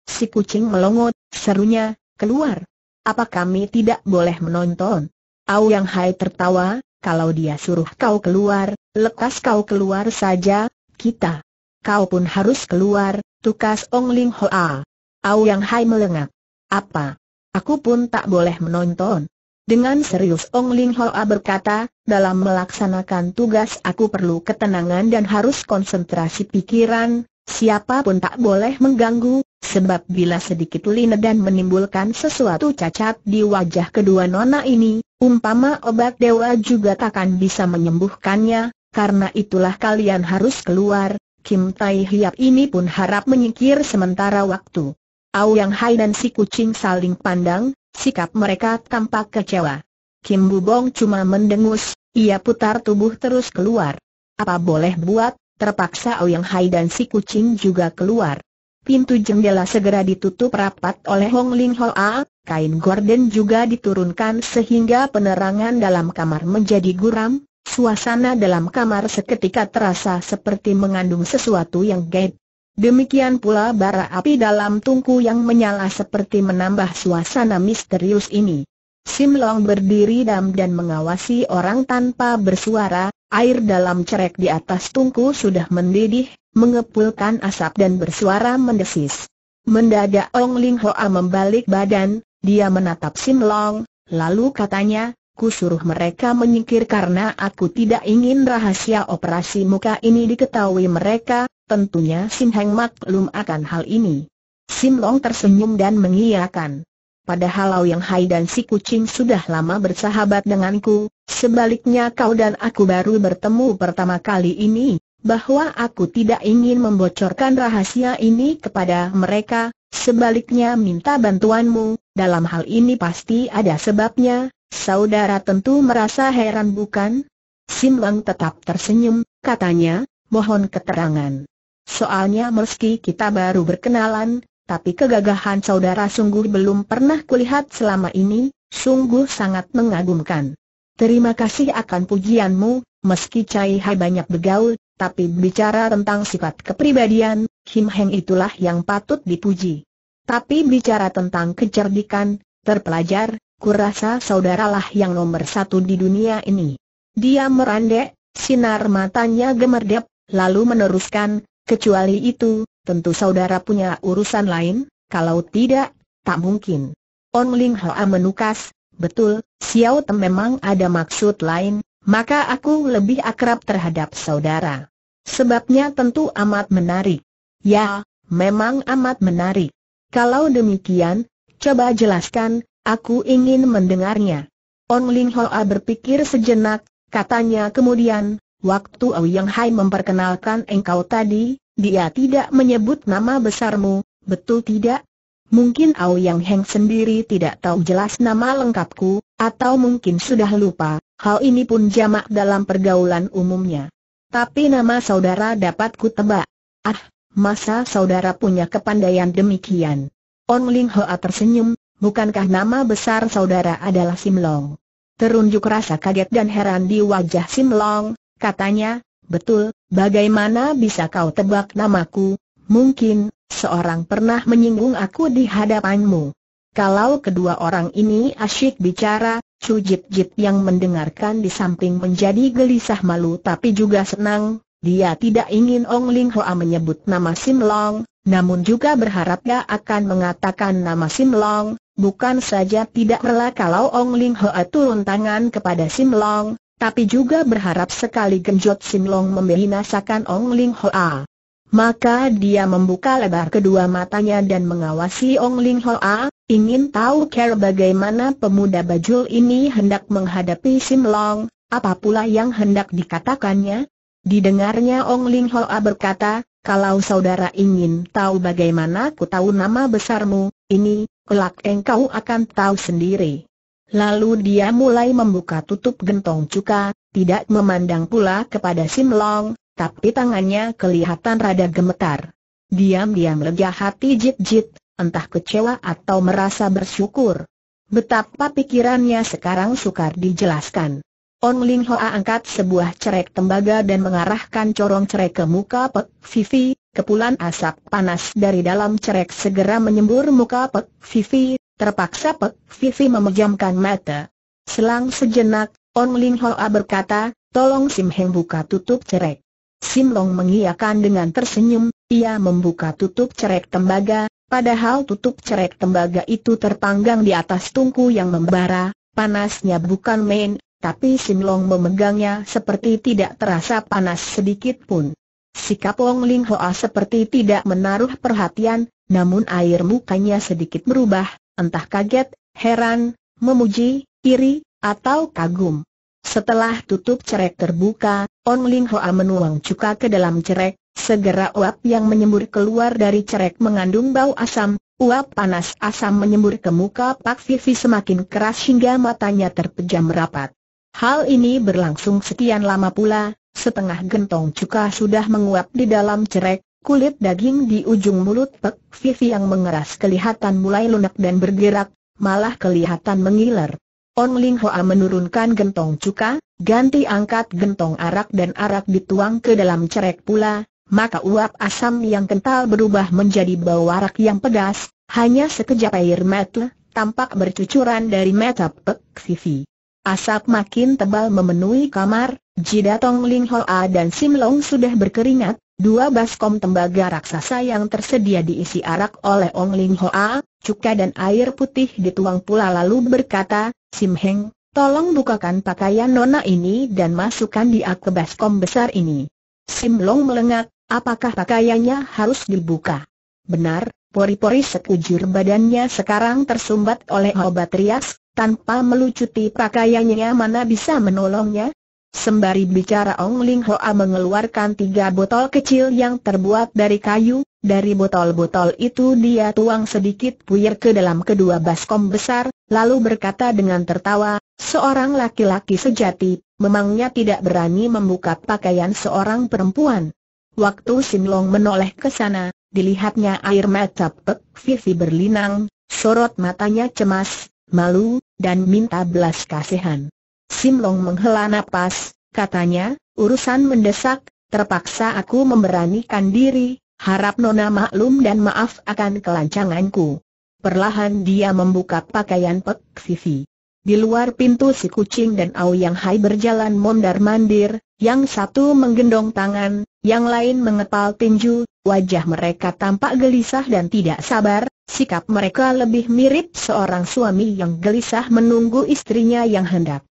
Si kucing melongot, serunya, keluar. Apa kami tidak boleh menonton? Au Yang Hai tertawa, kalau dia suruh kau keluar, lekas kau keluar saja, kita. Kau pun harus keluar, tukas Ong Ling Hoa. Au Yang Hai melengak. Apa? Aku pun tak boleh menonton. Dengan serius Ong Ling Hoa berkata, dalam melaksanakan tugas aku perlu ketenangan dan harus konsentrasi pikiran, siapapun tak boleh mengganggu, sebab bila sedikit lina dan menimbulkan sesuatu cacat di wajah kedua nona ini, umpama obat dewa juga takkan bisa menyembuhkannya, karena itulah kalian harus keluar, Kim Tai Hiap ini pun harap menyingkir sementara waktu. Ao Yang Hai dan si kucing saling pandang, Sikap mereka tampak kecewa. Kim Bubong cuma mendengus, ia putar tubuh terus keluar. Apa boleh buat, terpaksa Ouyang Hai dan si kucing juga keluar. Pintu jendela segera ditutup rapat oleh Hong Ling Hoa, kain gorden juga diturunkan sehingga penerangan dalam kamar menjadi guram, suasana dalam kamar seketika terasa seperti mengandung sesuatu yang gaib. Demikian pula bara api dalam tungku yang menyala seperti menambah suasana misterius ini. Sim Long berdiri dam dan mengawasi orang tanpa bersuara, air dalam cerek di atas tungku sudah mendidih, mengepulkan asap dan bersuara mendesis. Mendadak Ong Ling Hoa membalik badan, dia menatap Sim Long, lalu katanya, ku suruh mereka menyingkir karena aku tidak ingin rahasia operasi muka ini diketahui mereka, Tentunya Sim Heng Mat belum akan hal ini. Sim Long tersenyum dan mengiyakan. Padahal Lau Yang Hai dan si kucing sudah lama bersahabat denganku, sebaliknya kau dan aku baru bertemu pertama kali ini, bahwa aku tidak ingin membocorkan rahasia ini kepada mereka, sebaliknya minta bantuanmu, dalam hal ini pasti ada sebabnya, saudara tentu merasa heran bukan? Sim Long tetap tersenyum, katanya, mohon keterangan. Soalnya meski kita baru berkenalan, tapi kegagahan saudara sungguh belum pernah kulihat selama ini, sungguh sangat mengagumkan. Terima kasih akan pujianmu, meski Cai Hai banyak bergaul, tapi bicara tentang sifat kepribadian, Kim Heng itulah yang patut dipuji. Tapi bicara tentang kecerdikan, terpelajar, kurasa saudaralah yang nomor satu di dunia ini. Dia merandek, sinar matanya gemerdep, lalu meneruskan, Kecuali itu, tentu saudara punya urusan lain, kalau tidak, tak mungkin. On Ling Hoa menukas, betul, Xiao Tem memang ada maksud lain, maka aku lebih akrab terhadap saudara. Sebabnya tentu amat menarik. Ya, memang amat menarik. Kalau demikian, coba jelaskan, aku ingin mendengarnya. On Ling Hoa berpikir sejenak, katanya kemudian, Waktu yang Hai memperkenalkan engkau tadi, dia tidak menyebut nama besarmu, betul tidak? Mungkin yang Heng sendiri tidak tahu jelas nama lengkapku, atau mungkin sudah lupa, hal ini pun jamak dalam pergaulan umumnya. Tapi nama saudara dapat ku tebak. Ah, masa saudara punya kepandaian demikian? On Ling Hoa tersenyum, bukankah nama besar saudara adalah Sim Long? Terunjuk rasa kaget dan heran di wajah Sim Long. Katanya, betul, bagaimana bisa kau tebak namaku? Mungkin, seorang pernah menyinggung aku di hadapanmu. Kalau kedua orang ini asyik bicara, Chu Jit Jip yang mendengarkan di samping menjadi gelisah malu tapi juga senang, dia tidak ingin Ong Ling Hoa menyebut nama Sim Long, namun juga berharap dia akan mengatakan nama Sim Long, bukan saja tidak rela kalau Ong Ling Hoa turun tangan kepada Sim Long, tapi juga berharap sekali genjot Simlong membinasakan Ong Ling Hoa. Maka dia membuka lebar kedua matanya dan mengawasi Ong Ling Hoa, ingin tahu care bagaimana pemuda bajul ini hendak menghadapi Simlong, apa pula yang hendak dikatakannya. Didengarnya Ong Ling Hoa berkata, kalau saudara ingin tahu bagaimana ku tahu nama besarmu, ini, kelak engkau akan tahu sendiri. Lalu dia mulai membuka tutup gentong cuka, tidak memandang pula kepada Sim Long, tapi tangannya kelihatan rada gemetar. Diam-diam lega hati jit-jit, entah kecewa atau merasa bersyukur. Betapa pikirannya sekarang sukar dijelaskan. Ong Ling Hoa angkat sebuah cerek tembaga dan mengarahkan corong cerek ke muka Pek Vivi, kepulan asap panas dari dalam cerek segera menyembur muka Pek Vivi, Terpaksa Pek Vivi memejamkan mata. Selang sejenak, On Ling Hoa berkata, tolong Sim Heng buka tutup cerek. Sim Long mengiyakan dengan tersenyum, ia membuka tutup cerek tembaga, padahal tutup cerek tembaga itu terpanggang di atas tungku yang membara, panasnya bukan main, tapi Sim Long memegangnya seperti tidak terasa panas sedikit pun. Sikap Wong Ling Hoa seperti tidak menaruh perhatian, namun air mukanya sedikit berubah, entah kaget, heran, memuji, iri, atau kagum. Setelah tutup cerek terbuka, On Ling Hoa menuang cuka ke dalam cerek, segera uap yang menyembur keluar dari cerek mengandung bau asam, uap panas asam menyembur ke muka Pak Vivi semakin keras hingga matanya terpejam rapat. Hal ini berlangsung sekian lama pula, setengah gentong cuka sudah menguap di dalam cerek, Kulit daging di ujung mulut Pek Vivi yang mengeras kelihatan mulai lunak dan bergerak, malah kelihatan mengiler. On Ling Hoa menurunkan gentong cuka, ganti angkat gentong arak dan arak dituang ke dalam cerek pula, maka uap asam yang kental berubah menjadi bau arak yang pedas, hanya sekejap air mata, tampak bercucuran dari mata Pek Vivi. Asap makin tebal memenuhi kamar, jidat Tong Ling Hoa dan Sim Long sudah berkeringat, Dua baskom tembaga raksasa yang tersedia diisi arak oleh Ong Ling Hoa, cuka dan air putih dituang pula lalu berkata, Sim Heng, tolong bukakan pakaian nona ini dan masukkan dia ke baskom besar ini. Sim Long melengak, apakah pakaiannya harus dibuka? Benar, pori-pori sekujur badannya sekarang tersumbat oleh obat rias, tanpa melucuti pakaiannya mana bisa menolongnya, Sembari bicara Ong Ling Hoa mengeluarkan tiga botol kecil yang terbuat dari kayu, dari botol-botol itu dia tuang sedikit puyer ke dalam kedua baskom besar, lalu berkata dengan tertawa, seorang laki-laki sejati, memangnya tidak berani membuka pakaian seorang perempuan. Waktu Sim Long menoleh ke sana, dilihatnya air mata Pek Vivi berlinang, sorot matanya cemas, malu, dan minta belas kasihan. Simlong menghela napas, katanya, urusan mendesak, terpaksa aku memberanikan diri, harap Nona maklum dan maaf akan kelancanganku. Perlahan dia membuka pakaian Pek Vivi. Di luar pintu si kucing dan Yang Hai berjalan mondar-mandir, yang satu menggendong tangan, yang lain mengepal tinju, wajah mereka tampak gelisah dan tidak sabar, sikap mereka lebih mirip seorang suami yang gelisah menunggu istrinya yang hendak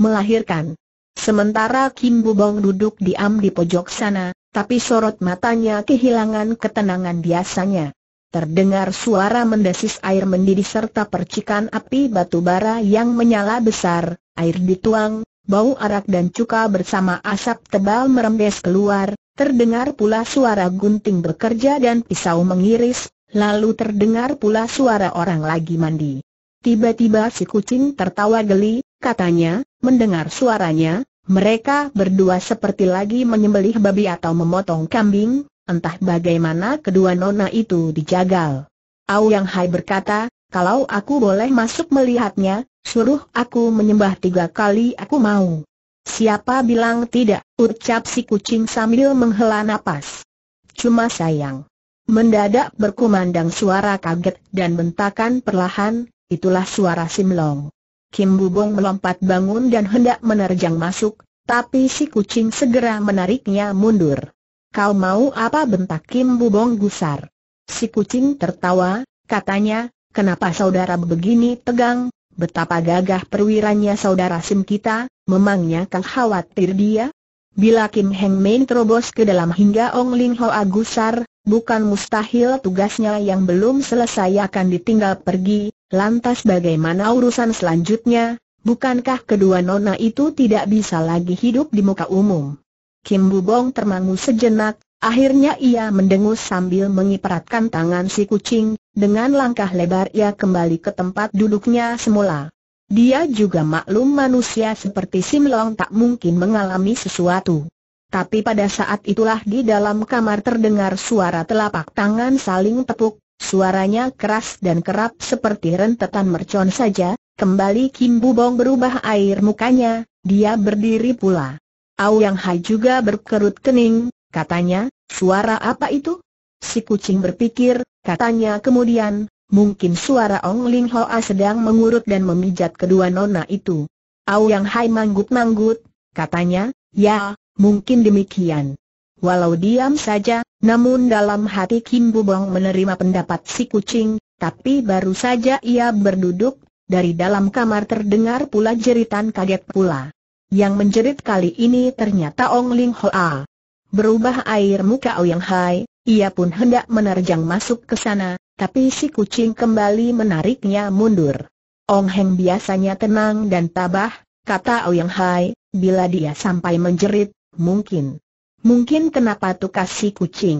melahirkan. Sementara Kim Bubong duduk diam di pojok sana, tapi sorot matanya kehilangan ketenangan biasanya. Terdengar suara mendesis air mendidih serta percikan api batu bara yang menyala besar, air dituang, bau arak dan cuka bersama asap tebal merembes keluar, terdengar pula suara gunting bekerja dan pisau mengiris, lalu terdengar pula suara orang lagi mandi. Tiba-tiba si kucing tertawa geli, katanya, mendengar suaranya, mereka berdua seperti lagi menyembelih babi atau memotong kambing, entah bagaimana kedua nona itu dijagal. Au Yang Hai berkata, kalau aku boleh masuk melihatnya, suruh aku menyembah tiga kali aku mau. Siapa bilang tidak, ucap si kucing sambil menghela nafas. Cuma sayang. Mendadak berkumandang suara kaget dan bentakan perlahan, itulah suara Simlong. Kim Bubong melompat bangun dan hendak menerjang masuk, tapi si kucing segera menariknya mundur. Kau mau apa bentak Kim Bubong gusar? Si kucing tertawa, katanya, kenapa saudara begini tegang, betapa gagah perwiranya saudara Sim kita, memangnya kau khawatir dia? Bila Kim Heng Main terobos ke dalam hingga Ong Ling Hoa gusar, bukan mustahil tugasnya yang belum selesai akan ditinggal pergi, Lantas bagaimana urusan selanjutnya? Bukankah kedua nona itu tidak bisa lagi hidup di muka umum? Kim Bubong termangu sejenak, akhirnya ia mendengus sambil mengiperatkan tangan si kucing, dengan langkah lebar ia kembali ke tempat duduknya semula. Dia juga maklum manusia seperti Simlong tak mungkin mengalami sesuatu. Tapi pada saat itulah di dalam kamar terdengar suara telapak tangan saling tepuk, Suaranya keras dan kerap seperti rentetan mercon saja, kembali Kim Bubong berubah air mukanya, dia berdiri pula. Au Yang Hai juga berkerut kening, katanya, suara apa itu? Si kucing berpikir, katanya kemudian, mungkin suara Ong Ling Hoa sedang mengurut dan memijat kedua nona itu. Au Yang Hai manggut-manggut, katanya, ya, mungkin demikian. Walau diam saja, namun dalam hati Kim Bu Bubong menerima pendapat si kucing, tapi baru saja ia berduduk, dari dalam kamar terdengar pula jeritan kaget pula. Yang menjerit kali ini ternyata Ong Ling Hoa. Berubah air muka Ouyang Hai, ia pun hendak menerjang masuk ke sana, tapi si kucing kembali menariknya mundur. Ong Heng biasanya tenang dan tabah, kata Ouyang Hai, bila dia sampai menjerit, mungkin Mungkin kenapa tukas kasih kucing?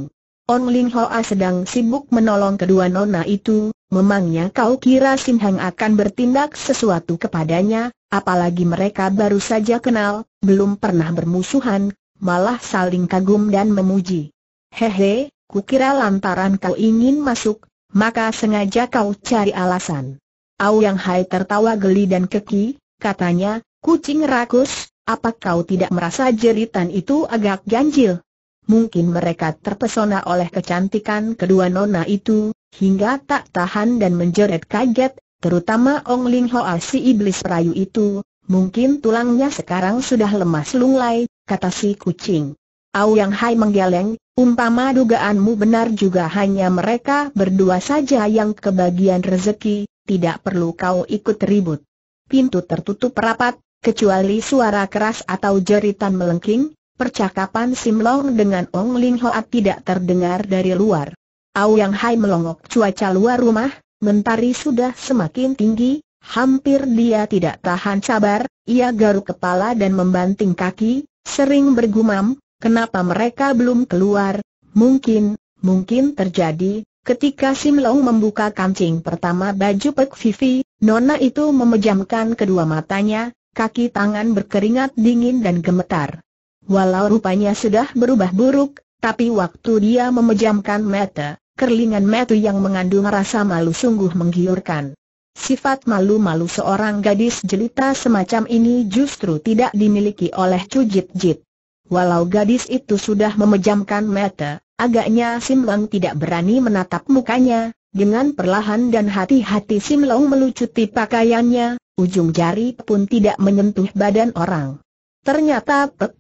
On Ling Hoa sedang sibuk menolong kedua nona itu, memangnya kau kira Sim Hang akan bertindak sesuatu kepadanya, apalagi mereka baru saja kenal, belum pernah bermusuhan, malah saling kagum dan memuji. Hehe, kukira lantaran kau ingin masuk, maka sengaja kau cari alasan. Au Yang Hai tertawa geli dan keki, katanya, kucing rakus, apa kau tidak merasa jeritan itu agak ganjil? Mungkin mereka terpesona oleh kecantikan kedua nona itu, hingga tak tahan dan menjerit kaget, terutama Ong Ling Hoa si iblis perayu itu, mungkin tulangnya sekarang sudah lemas lunglai, kata si kucing. Au Yang Hai menggeleng, umpama dugaanmu benar juga hanya mereka berdua saja yang kebagian rezeki, tidak perlu kau ikut ribut. Pintu tertutup rapat, Kecuali suara keras atau jeritan melengking, percakapan Sim Long dengan Ong Ling Hoat tidak terdengar dari luar. Au Yang Hai melongok cuaca luar rumah, mentari sudah semakin tinggi, hampir dia tidak tahan sabar, ia garuk kepala dan membanting kaki, sering bergumam, kenapa mereka belum keluar, mungkin, mungkin terjadi, Ketika Sim Long membuka kancing pertama baju Pek Vivi, Nona itu memejamkan kedua matanya, kaki tangan berkeringat dingin dan gemetar. Walau rupanya sudah berubah buruk, tapi waktu dia memejamkan mata, kerlingan mata yang mengandung rasa malu sungguh menggiurkan. Sifat malu-malu seorang gadis jelita semacam ini justru tidak dimiliki oleh Cujit Jit. Walau gadis itu sudah memejamkan mata, agaknya Sim Simlong tidak berani menatap mukanya. Dengan perlahan dan hati-hati Sim Simlong melucuti pakaiannya, Ujung jari pun tidak menyentuh badan orang. Ternyata Pek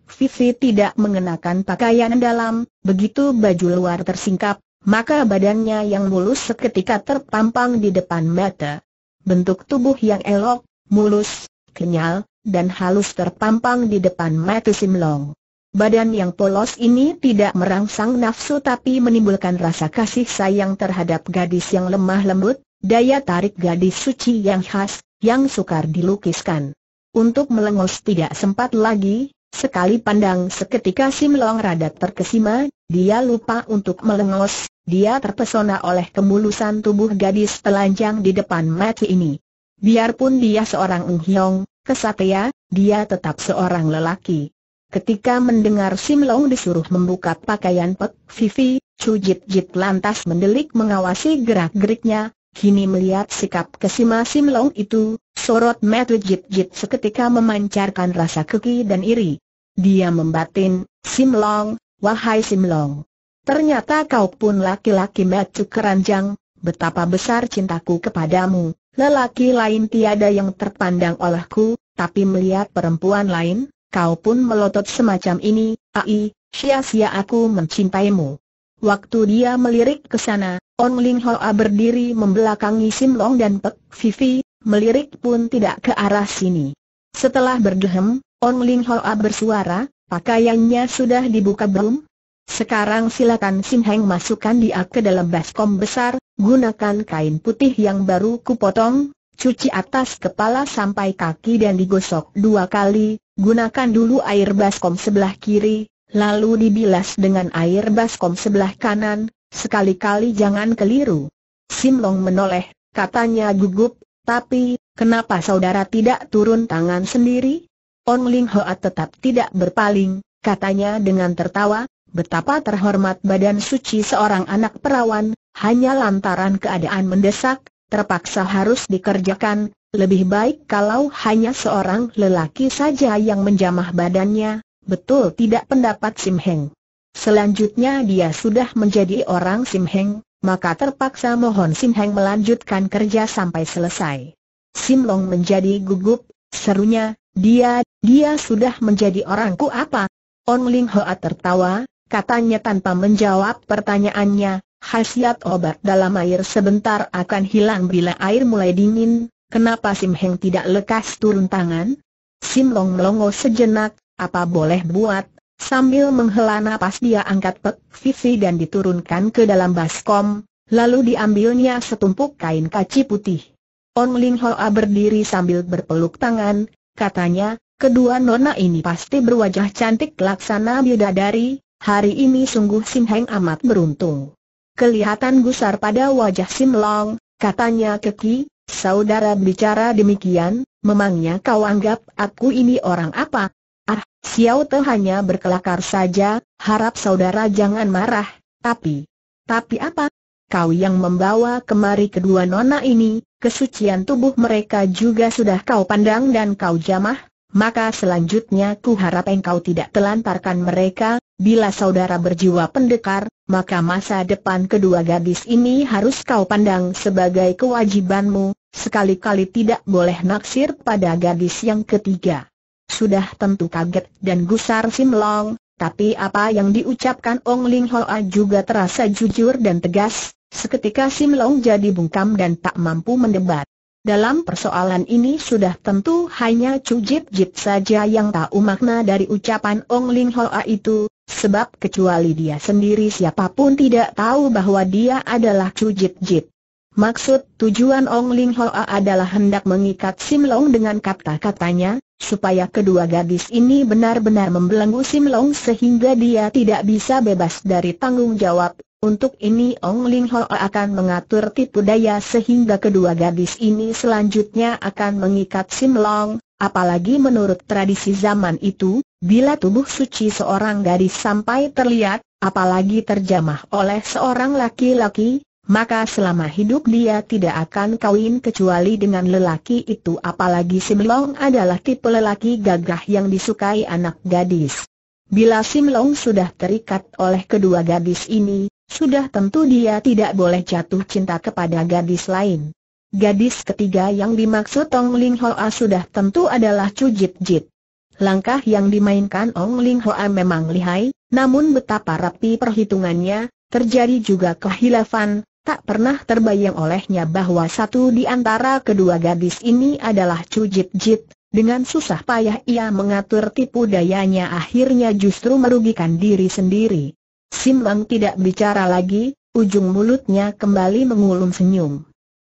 tidak mengenakan pakaian dalam, begitu baju luar tersingkap, maka badannya yang mulus seketika terpampang di depan mata. Bentuk tubuh yang elok, mulus, kenyal, dan halus terpampang di depan mata Simlong. Badan yang polos ini tidak merangsang nafsu tapi menimbulkan rasa kasih sayang terhadap gadis yang lemah lembut, daya tarik gadis suci yang khas, yang sukar dilukiskan. Untuk melengos tidak sempat lagi, sekali pandang seketika Sim Long Radat terkesima, dia lupa untuk melengos, dia terpesona oleh kemulusan tubuh gadis telanjang di depan mati ini. Biarpun dia seorang Ung Hiong, kesatria, dia tetap seorang lelaki. Ketika mendengar Sim Long disuruh membuka pakaian Pek Vivi, Chu Jit Jit lantas mendelik mengawasi gerak-geriknya, Kini melihat sikap kesima long itu, sorot metu Jit Jit seketika memancarkan rasa keki dan iri. Dia membatin, Sim Long, wahai Sim Long. Ternyata kau pun laki-laki metu keranjang, betapa besar cintaku kepadamu. Lelaki lain tiada yang terpandang olehku, tapi melihat perempuan lain, kau pun melotot semacam ini, ai, sia-sia aku mencintaimu. Waktu dia melirik ke sana, On Ling Hoa berdiri membelakangi Sim Long dan Pek Vivi, melirik pun tidak ke arah sini. Setelah berdehem, On Ling Hoa bersuara, pakaiannya sudah dibuka belum? Sekarang silakan Sim Heng masukkan dia ke dalam baskom besar, gunakan kain putih yang baru kupotong, cuci atas kepala sampai kaki dan digosok dua kali, gunakan dulu air baskom sebelah kiri, lalu dibilas dengan air baskom sebelah kanan, sekali-kali jangan keliru. Simlong menoleh, katanya gugup, tapi, kenapa saudara tidak turun tangan sendiri? Ong Ling Hoa tetap tidak berpaling, katanya dengan tertawa, betapa terhormat badan suci seorang anak perawan, hanya lantaran keadaan mendesak, terpaksa harus dikerjakan, lebih baik kalau hanya seorang lelaki saja yang menjamah badannya, Betul tidak pendapat Sim Heng? Selanjutnya dia sudah menjadi orang Sim Heng, maka terpaksa mohon Sim Heng melanjutkan kerja sampai selesai. Sim Long menjadi gugup, serunya, dia, dia sudah menjadi orangku apa? On Ling Hoa tertawa, katanya tanpa menjawab pertanyaannya, khasiat obat dalam air sebentar akan hilang bila air mulai dingin, kenapa Sim Heng tidak lekas turun tangan? Sim Long melongo sejenak, apa boleh buat? Sambil menghela nafas dia angkat pek visi dan diturunkan ke dalam baskom, lalu diambilnya setumpuk kain kaci putih. On Ling Hoa berdiri sambil berpeluk tangan, katanya, kedua nona ini pasti berwajah cantik laksana bidadari, hari ini sungguh Sim Heng amat beruntung. Kelihatan gusar pada wajah Sim Long, katanya Keki, saudara bicara demikian, memangnya kau anggap aku ini orang apa? Ah, Xiao Te hanya berkelakar saja, harap saudara jangan marah, tapi... Tapi apa? Kau yang membawa kemari kedua nona ini, kesucian tubuh mereka juga sudah kau pandang dan kau jamah, maka selanjutnya ku harap engkau tidak telantarkan mereka, bila saudara berjiwa pendekar, maka masa depan kedua gadis ini harus kau pandang sebagai kewajibanmu, sekali-kali tidak boleh naksir pada gadis yang ketiga. Sudah tentu kaget dan gusar Sim Long, tapi apa yang diucapkan Ong Ling Hoa juga terasa jujur dan tegas, seketika Sim Long jadi bungkam dan tak mampu mendebat. Dalam persoalan ini sudah tentu hanya Chu Jip Jip saja yang tahu makna dari ucapan Ong Ling Hoa itu, sebab kecuali dia sendiri siapapun tidak tahu bahwa dia adalah Chu Jip Jip. Maksud tujuan Ong Ling Hoa adalah hendak mengikat Sim Long dengan kata-katanya, supaya kedua gadis ini benar-benar membelenggu Sim Long sehingga dia tidak bisa bebas dari tanggung jawab. Untuk ini Ong Ling Ho akan mengatur tipu daya sehingga kedua gadis ini selanjutnya akan mengikat Sim Long, apalagi menurut tradisi zaman itu, bila tubuh suci seorang gadis sampai terlihat, apalagi terjamah oleh seorang laki-laki, maka selama hidup dia tidak akan kawin kecuali dengan lelaki itu apalagi Simlong adalah tipe lelaki gagah yang disukai anak gadis. Bila Simlong sudah terikat oleh kedua gadis ini, sudah tentu dia tidak boleh jatuh cinta kepada gadis lain. Gadis ketiga yang dimaksud Tong Ling Hoa sudah tentu adalah Chu Jit Jit. Langkah yang dimainkan Ong Ling Hoa memang lihai, namun betapa rapi perhitungannya, terjadi juga kehilafan, tak pernah terbayang olehnya bahwa satu di antara kedua gadis ini adalah Chu Jit Jit. Dengan susah payah ia mengatur tipu dayanya akhirnya justru merugikan diri sendiri. Sim Lang tidak bicara lagi, ujung mulutnya kembali mengulum senyum.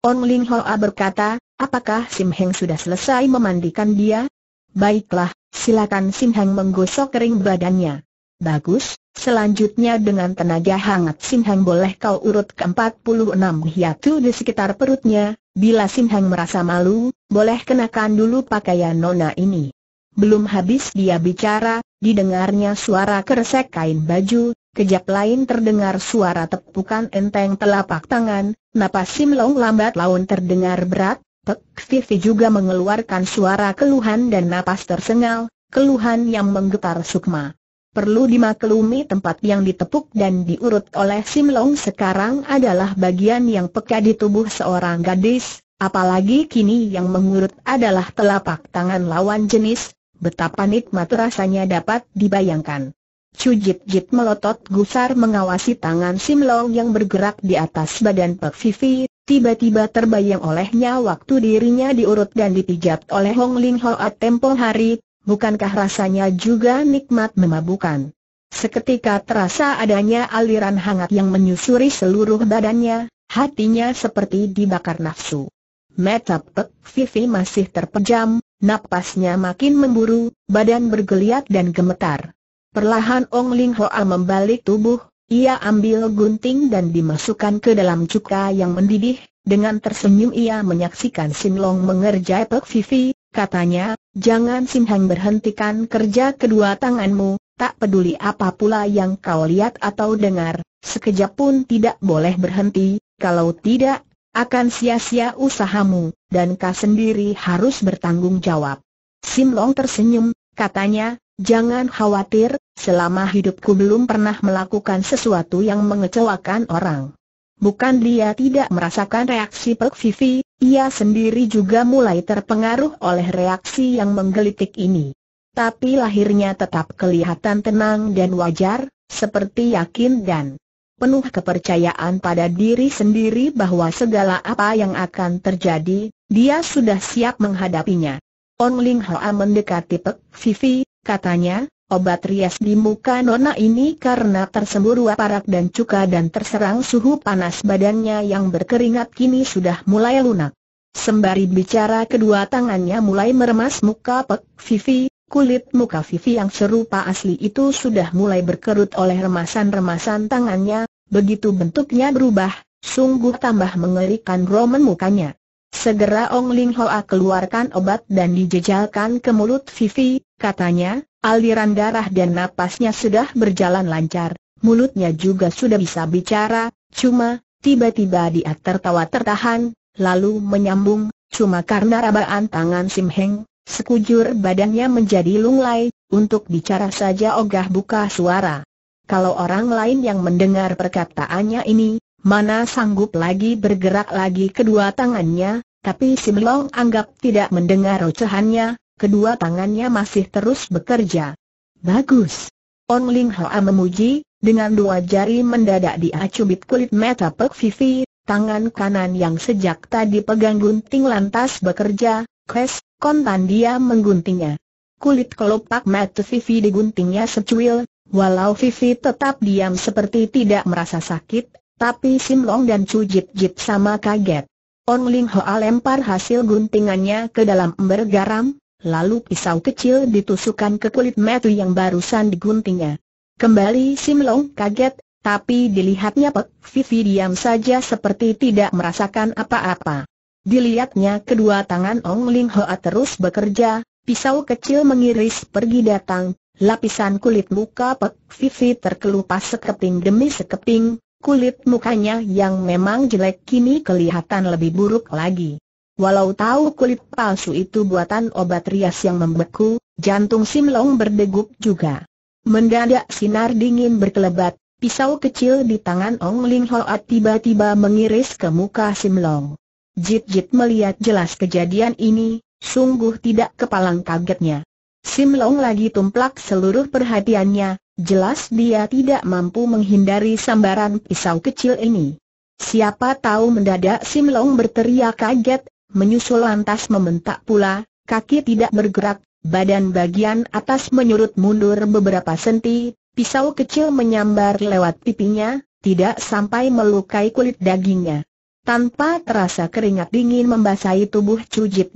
Ong Ling Hoa berkata, apakah Sim Heng sudah selesai memandikan dia? Baiklah, silakan Sim Heng menggosok kering badannya. Bagus, selanjutnya dengan tenaga hangat Simhang boleh kau urut ke-46 hiatu di sekitar perutnya, bila Simhang merasa malu, boleh kenakan dulu pakaian nona ini. Belum habis dia bicara, didengarnya suara keresek kain baju, kejap lain terdengar suara tepukan enteng telapak tangan, napas Simlong lambat laun terdengar berat, Pek Vivi juga mengeluarkan suara keluhan dan napas tersengal, keluhan yang menggetar sukma perlu dimaklumi tempat yang ditepuk dan diurut oleh Sim Long sekarang adalah bagian yang peka di tubuh seorang gadis, apalagi kini yang mengurut adalah telapak tangan lawan jenis, betapa nikmat rasanya dapat dibayangkan. Cujit-jit melotot gusar mengawasi tangan Sim Long yang bergerak di atas badan Pek Vivi, tiba-tiba terbayang olehnya waktu dirinya diurut dan dipijat oleh Hong Ling Hoa tempo hari, bukankah rasanya juga nikmat memabukan? Seketika terasa adanya aliran hangat yang menyusuri seluruh badannya, hatinya seperti dibakar nafsu. Metapek Vivi masih terpejam, napasnya makin memburu, badan bergeliat dan gemetar. Perlahan Ong Ling Hoa membalik tubuh, ia ambil gunting dan dimasukkan ke dalam cuka yang mendidih, dengan tersenyum ia menyaksikan Sin Long mengerjai Pek Vivi, katanya, Jangan Simhang berhentikan kerja kedua tanganmu, tak peduli apa pula yang kau lihat atau dengar, sekejap pun tidak boleh berhenti, kalau tidak, akan sia-sia usahamu, dan kau sendiri harus bertanggung jawab. Sim Long tersenyum, katanya, jangan khawatir, selama hidupku belum pernah melakukan sesuatu yang mengecewakan orang. Bukan dia tidak merasakan reaksi Pek Vivi, ia sendiri juga mulai terpengaruh oleh reaksi yang menggelitik ini. Tapi lahirnya tetap kelihatan tenang dan wajar, seperti yakin dan penuh kepercayaan pada diri sendiri bahwa segala apa yang akan terjadi, dia sudah siap menghadapinya. Ong Ling Hoa mendekati Pek Vivi, katanya, Obat rias di muka Nona ini karena tersembur waparak dan cuka dan terserang suhu panas badannya yang berkeringat kini sudah mulai lunak. Sembari bicara kedua tangannya mulai meremas muka Pek Vivi, kulit muka Vivi yang serupa asli itu sudah mulai berkerut oleh remasan-remasan tangannya, begitu bentuknya berubah, sungguh tambah mengerikan roman mukanya. Segera Ong Ling Hoa keluarkan obat dan dijejalkan ke mulut Vivi, katanya, aliran darah dan napasnya sudah berjalan lancar, mulutnya juga sudah bisa bicara, cuma, tiba-tiba dia tertawa tertahan, lalu menyambung, cuma karena rabaan tangan Sim Heng, sekujur badannya menjadi lunglai, untuk bicara saja ogah buka suara. Kalau orang lain yang mendengar perkataannya ini, mana sanggup lagi bergerak lagi kedua tangannya, tapi Sim Long anggap tidak mendengar ocehannya, kedua tangannya masih terus bekerja. Bagus. On Ling Hoa memuji, dengan dua jari mendadak diacubit kulit mata Pek Vivi, tangan kanan yang sejak tadi pegang gunting lantas bekerja, kres, kontan dia mengguntingnya. Kulit kelopak mata Vivi diguntingnya secuil, walau Vivi tetap diam seperti tidak merasa sakit tapi Sim Long dan Chu Jip Jip sama kaget. On Ling Hoa lempar hasil guntingannya ke dalam ember garam, lalu pisau kecil ditusukkan ke kulit metu yang barusan diguntingnya. Kembali Sim Long kaget, tapi dilihatnya Pek Vivi diam saja seperti tidak merasakan apa-apa. Dilihatnya kedua tangan Ong Ling Hoa terus bekerja, pisau kecil mengiris pergi datang, lapisan kulit muka Pek Vivi terkelupas sekeping demi sekeping. Kulit mukanya yang memang jelek kini kelihatan lebih buruk lagi. Walau tahu kulit palsu itu buatan obat rias yang membeku, jantung Simlong berdegup juga. Mendadak sinar dingin berkelebat, pisau kecil di tangan Ong Ling Hoat tiba-tiba mengiris ke muka Simlong. Jit Jit melihat jelas kejadian ini, sungguh tidak kepalang kagetnya. Simlong lagi tumplak seluruh perhatiannya, Jelas dia tidak mampu menghindari sambaran pisau kecil ini. Siapa tahu mendadak Sim Long berteriak kaget, menyusul lantas membentak pula, kaki tidak bergerak, badan bagian atas menyurut mundur beberapa senti, pisau kecil menyambar lewat pipinya, tidak sampai melukai kulit dagingnya. Tanpa terasa keringat dingin membasahi tubuh Chu Jit,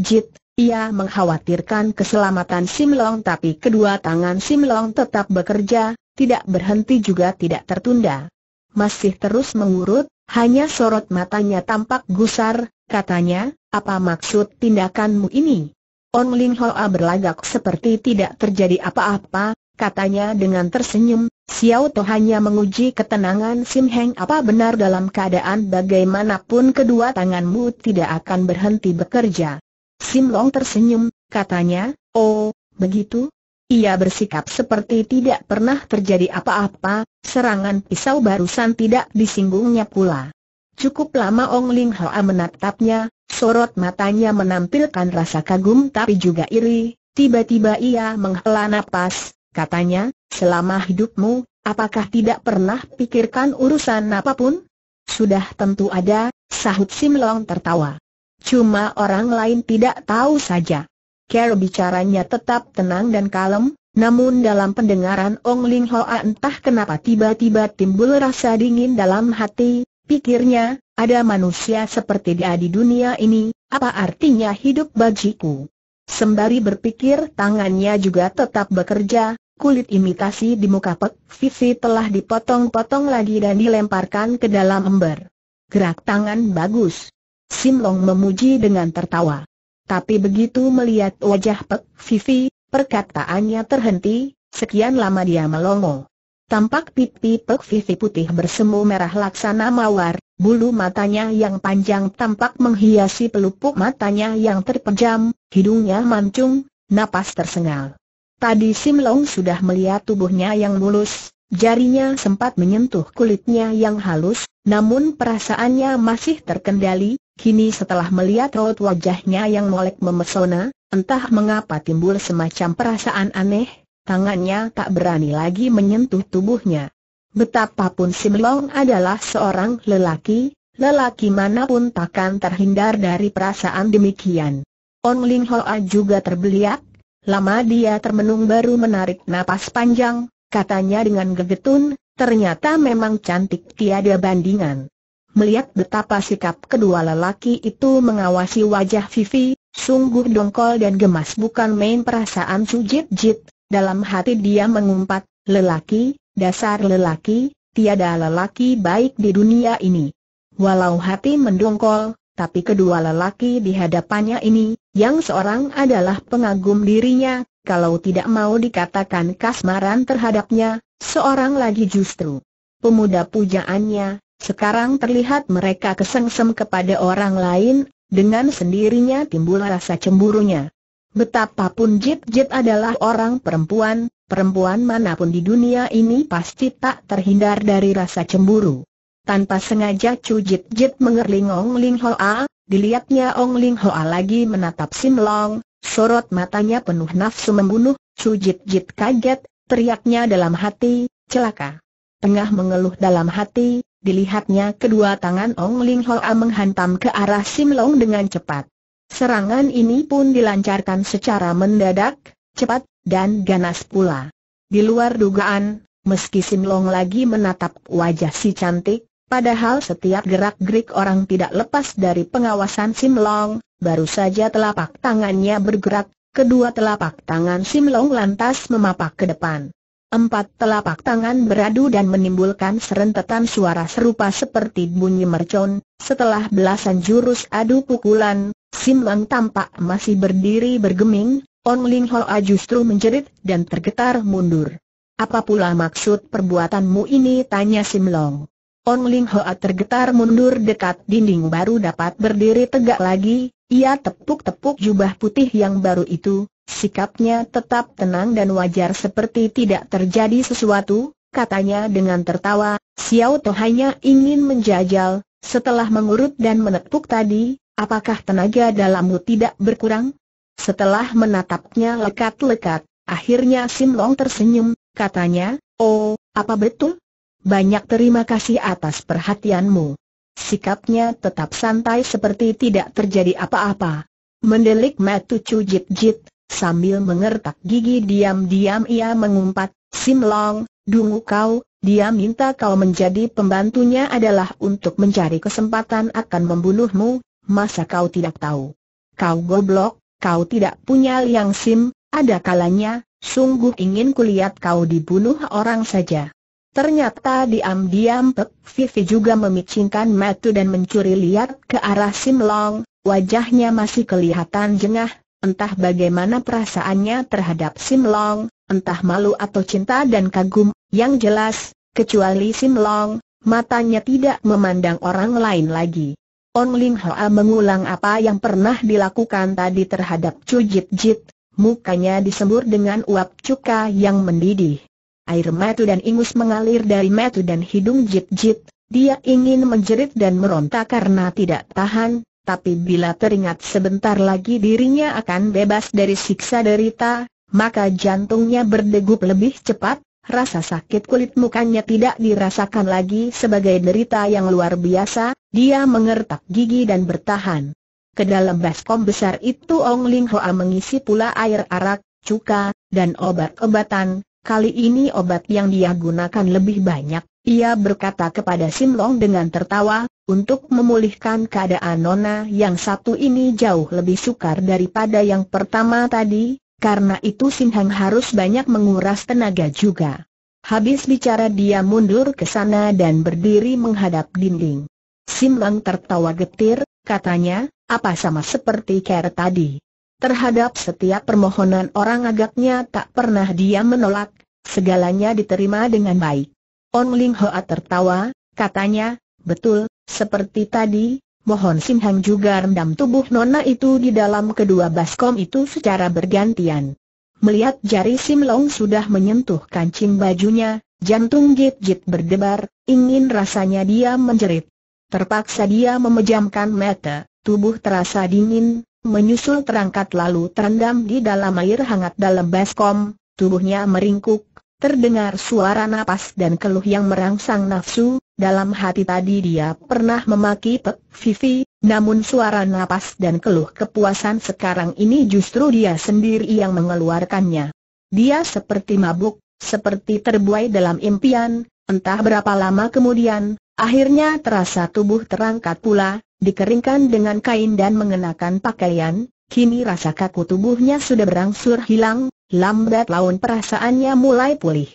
ia mengkhawatirkan keselamatan Simlong tapi kedua tangan Simlong tetap bekerja, tidak berhenti juga tidak tertunda. Masih terus mengurut, hanya sorot matanya tampak gusar, katanya, apa maksud tindakanmu ini? On Ling Hoa berlagak seperti tidak terjadi apa-apa, katanya dengan tersenyum, Xiao To hanya menguji ketenangan Sim Heng apa benar dalam keadaan bagaimanapun kedua tanganmu tidak akan berhenti bekerja. Sim Long tersenyum, katanya, oh, begitu? Ia bersikap seperti tidak pernah terjadi apa-apa, serangan pisau barusan tidak disinggungnya pula. Cukup lama Ong Ling Hoa menatapnya, sorot matanya menampilkan rasa kagum tapi juga iri, tiba-tiba ia menghela napas, katanya, selama hidupmu, apakah tidak pernah pikirkan urusan apapun? Sudah tentu ada, sahut Sim Long tertawa. Cuma orang lain tidak tahu saja. Care bicaranya tetap tenang dan kalem, namun dalam pendengaran Ong Ling Hoa entah kenapa tiba-tiba timbul rasa dingin dalam hati, pikirnya, ada manusia seperti dia di dunia ini, apa artinya hidup bajiku? Sembari berpikir tangannya juga tetap bekerja, kulit imitasi di muka Pek Visi telah dipotong-potong lagi dan dilemparkan ke dalam ember. Gerak tangan bagus, Sim Long memuji dengan tertawa. Tapi begitu melihat wajah Pek Vivi, perkataannya terhenti, sekian lama dia melongo. Tampak pipi Pek Vivi putih bersemu merah laksana mawar, bulu matanya yang panjang tampak menghiasi pelupuk matanya yang terpejam, hidungnya mancung, napas tersengal. Tadi Sim Long sudah melihat tubuhnya yang mulus, Jarinya sempat menyentuh kulitnya yang halus, namun perasaannya masih terkendali, Kini setelah melihat raut wajahnya yang molek memesona, entah mengapa timbul semacam perasaan aneh, tangannya tak berani lagi menyentuh tubuhnya. Betapapun Sim adalah seorang lelaki, lelaki manapun takkan terhindar dari perasaan demikian. On Ling Hoa juga terbeliak, lama dia termenung baru menarik napas panjang, katanya dengan gegetun, ternyata memang cantik tiada bandingan. Melihat betapa sikap kedua lelaki itu mengawasi wajah Vivi, sungguh dongkol dan gemas bukan main perasaan sujit jit, dalam hati dia mengumpat, lelaki, dasar lelaki, tiada lelaki baik di dunia ini. Walau hati mendongkol, tapi kedua lelaki di hadapannya ini, yang seorang adalah pengagum dirinya, kalau tidak mau dikatakan kasmaran terhadapnya, seorang lagi justru pemuda pujaannya, sekarang terlihat mereka kesengsem kepada orang lain, dengan sendirinya timbul rasa cemburunya. Betapapun Jip Jip adalah orang perempuan, perempuan manapun di dunia ini pasti tak terhindar dari rasa cemburu. Tanpa sengaja Chu Jip Jip mengerling Ong Ling Hoa, dilihatnya Ong Ling Hoa lagi menatap Sim Long, sorot matanya penuh nafsu membunuh, Chu Jip Jip kaget, teriaknya dalam hati, celaka. Tengah mengeluh dalam hati, dilihatnya kedua tangan Ong Ling Hoa menghantam ke arah Sim Long dengan cepat. Serangan ini pun dilancarkan secara mendadak, cepat, dan ganas pula. Di luar dugaan, meski Sim Long lagi menatap wajah si cantik, padahal setiap gerak-gerik orang tidak lepas dari pengawasan Sim Long, baru saja telapak tangannya bergerak, kedua telapak tangan Sim Long lantas memapak ke depan. Empat telapak tangan beradu dan menimbulkan serentetan suara serupa seperti bunyi mercon. Setelah belasan jurus adu pukulan, Sim Lang tampak masih berdiri bergeming, Ong Ling Hoa justru menjerit dan tergetar mundur. Apa pula maksud perbuatanmu ini? tanya Sim Long. Ong Ling Hoa tergetar mundur dekat dinding baru dapat berdiri tegak lagi, ia tepuk-tepuk jubah putih yang baru itu, Sikapnya tetap tenang dan wajar seperti tidak terjadi sesuatu, katanya dengan tertawa, Xiao To hanya ingin menjajal, setelah mengurut dan menepuk tadi, apakah tenaga dalammu tidak berkurang? Setelah menatapnya lekat-lekat, akhirnya Sim Long tersenyum, katanya, Oh, apa betul? Banyak terima kasih atas perhatianmu. Sikapnya tetap santai seperti tidak terjadi apa-apa. Mendelik matu cujit-jit, Sambil mengertak gigi diam-diam ia mengumpat, Sim Long, dungu kau, dia minta kau menjadi pembantunya adalah untuk mencari kesempatan akan membunuhmu, masa kau tidak tahu? Kau goblok, kau tidak punya liang sim, ada kalanya, sungguh ingin kulihat kau dibunuh orang saja. Ternyata diam-diam Pek Vivi juga memicingkan matu dan mencuri lihat ke arah Sim Long, wajahnya masih kelihatan jengah, Entah bagaimana perasaannya terhadap Sim Long, entah malu atau cinta dan kagum, yang jelas, kecuali Sim Long, matanya tidak memandang orang lain lagi. On Ling Hoa mengulang apa yang pernah dilakukan tadi terhadap Chu Jit Jit, mukanya disembur dengan uap cuka yang mendidih. Air matu dan ingus mengalir dari matu dan hidung Jit Jit, dia ingin menjerit dan meronta karena tidak tahan, tapi bila teringat sebentar lagi dirinya akan bebas dari siksa derita, maka jantungnya berdegup lebih cepat, rasa sakit kulit mukanya tidak dirasakan lagi sebagai derita yang luar biasa, dia mengertak gigi dan bertahan. Ke dalam baskom besar itu Ong Ling Hoa mengisi pula air arak, cuka, dan obat-obatan, kali ini obat yang dia gunakan lebih banyak, ia berkata kepada Sim Long dengan tertawa, untuk memulihkan keadaan Nona yang satu ini jauh lebih sukar daripada yang pertama tadi, karena itu Hang harus banyak menguras tenaga juga. Habis bicara dia mundur ke sana dan berdiri menghadap dinding. Hang tertawa getir, katanya, apa sama seperti Ker tadi. Terhadap setiap permohonan orang agaknya tak pernah dia menolak, segalanya diterima dengan baik. On Ling Hoa tertawa, katanya, betul, seperti tadi, Mohon Sim Hang juga rendam tubuh Nona itu di dalam kedua baskom itu secara bergantian. Melihat jari Sim Long sudah menyentuh kancing bajunya, jantung Jit Jit berdebar, ingin rasanya dia menjerit. Terpaksa dia memejamkan mata, tubuh terasa dingin, menyusul terangkat lalu terendam di dalam air hangat dalam baskom, tubuhnya meringkuk, terdengar suara napas dan keluh yang merangsang nafsu, dalam hati tadi dia pernah memaki Pek Vivi, namun suara napas dan keluh kepuasan sekarang ini justru dia sendiri yang mengeluarkannya. Dia seperti mabuk, seperti terbuai dalam impian, entah berapa lama kemudian, akhirnya terasa tubuh terangkat pula, dikeringkan dengan kain dan mengenakan pakaian, kini rasa kaku tubuhnya sudah berangsur hilang, lambat laun perasaannya mulai pulih.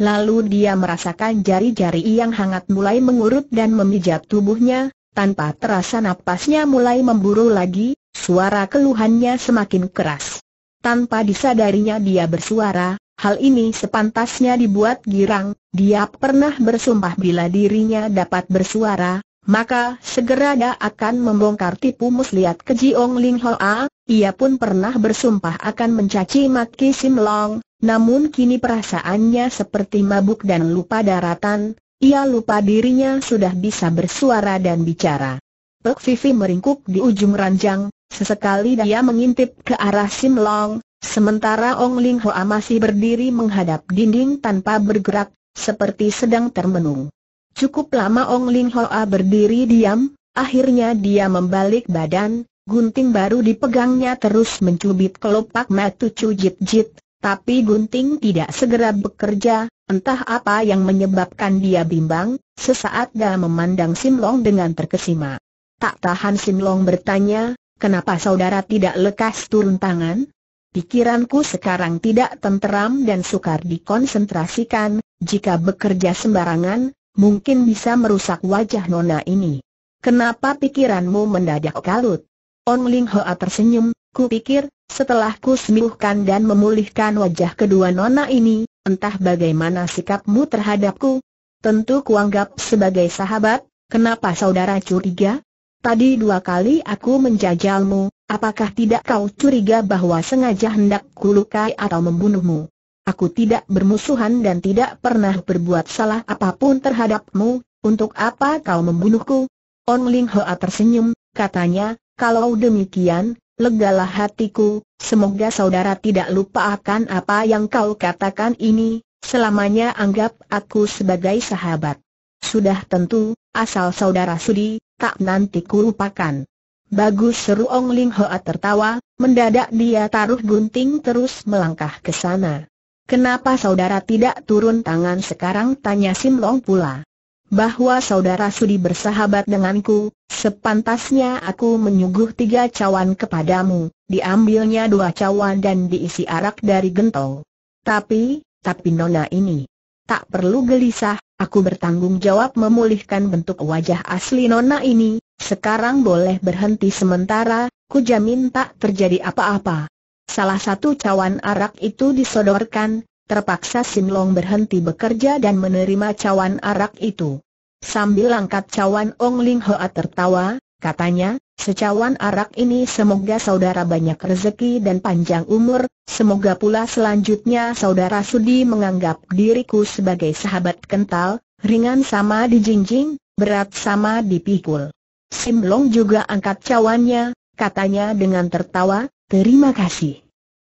Lalu dia merasakan jari-jari yang hangat mulai mengurut dan memijat tubuhnya, tanpa terasa napasnya mulai memburu lagi, suara keluhannya semakin keras. Tanpa disadarinya dia bersuara, hal ini sepantasnya dibuat girang, dia pernah bersumpah bila dirinya dapat bersuara, maka segera dia akan membongkar tipu muslihat keji Ong Ling Hoa, ia pun pernah bersumpah akan mencaci maki Sim Long, namun kini perasaannya seperti mabuk dan lupa daratan, ia lupa dirinya sudah bisa bersuara dan bicara. Pek Vivi meringkuk di ujung ranjang, sesekali dia mengintip ke arah Sim Long, sementara Ong Ling Hoa masih berdiri menghadap dinding tanpa bergerak, seperti sedang termenung. Cukup lama Ong Ling Hoa berdiri diam, akhirnya dia membalik badan, Gunting baru dipegangnya terus mencubit kelopak matu cujit-jit, tapi Gunting tidak segera bekerja, entah apa yang menyebabkan dia bimbang, sesaat dia memandang Simlong dengan terkesima. Tak tahan Simlong bertanya, kenapa saudara tidak lekas turun tangan? Pikiranku sekarang tidak tenteram dan sukar dikonsentrasikan, jika bekerja sembarangan, mungkin bisa merusak wajah nona ini. Kenapa pikiranmu mendadak kalut? Ong Ling Hoa tersenyum, Ku pikir, setelah ku sembuhkan dan memulihkan wajah kedua nona ini, entah bagaimana sikapmu terhadapku. Tentu ku anggap sebagai sahabat, kenapa saudara curiga? Tadi dua kali aku menjajalmu, apakah tidak kau curiga bahwa sengaja hendak kulukai atau membunuhmu? Aku tidak bermusuhan dan tidak pernah berbuat salah apapun terhadapmu, untuk apa kau membunuhku? On Ling Hoa tersenyum, katanya, kalau demikian, legalah hatiku, semoga saudara tidak lupa akan apa yang kau katakan ini, selamanya anggap aku sebagai sahabat. Sudah tentu, asal saudara sudi, tak nanti kulupakan. Bagus seru Ong Ling Hoa tertawa, mendadak dia taruh gunting terus melangkah ke sana. Kenapa saudara tidak turun tangan sekarang tanya Sim Long pula bahwa saudara Sudi bersahabat denganku, sepantasnya aku menyuguh tiga cawan kepadamu, diambilnya dua cawan dan diisi arak dari gentong. Tapi, tapi nona ini, tak perlu gelisah, aku bertanggung jawab memulihkan bentuk wajah asli nona ini, sekarang boleh berhenti sementara, ku jamin tak terjadi apa-apa. Salah satu cawan arak itu disodorkan, Terpaksa Sim Long berhenti bekerja dan menerima cawan arak itu. Sambil angkat cawan Ong Ling Hoa tertawa, katanya, secawan arak ini semoga saudara banyak rezeki dan panjang umur, semoga pula selanjutnya saudara sudi menganggap diriku sebagai sahabat kental, ringan sama dijinjing, berat sama dipikul. Sim Long juga angkat cawannya, katanya dengan tertawa, terima kasih.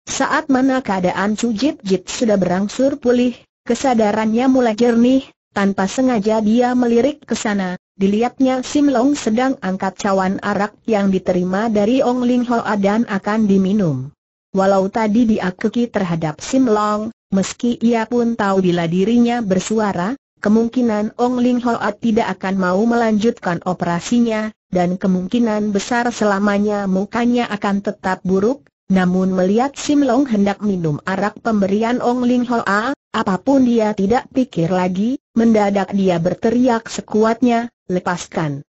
Saat mana keadaan Cujit Jit sudah berangsur pulih, kesadarannya mulai jernih, tanpa sengaja dia melirik ke sana, dilihatnya Sim Long sedang angkat cawan arak yang diterima dari Ong Ling Hoa dan akan diminum. Walau tadi dia keki terhadap Sim Long, meski ia pun tahu bila dirinya bersuara, kemungkinan Ong Ling Hoa tidak akan mau melanjutkan operasinya, dan kemungkinan besar selamanya mukanya akan tetap buruk, namun melihat Sim Long hendak minum arak pemberian Ong Ling A, apapun dia tidak pikir lagi, mendadak dia berteriak sekuatnya, lepaskan.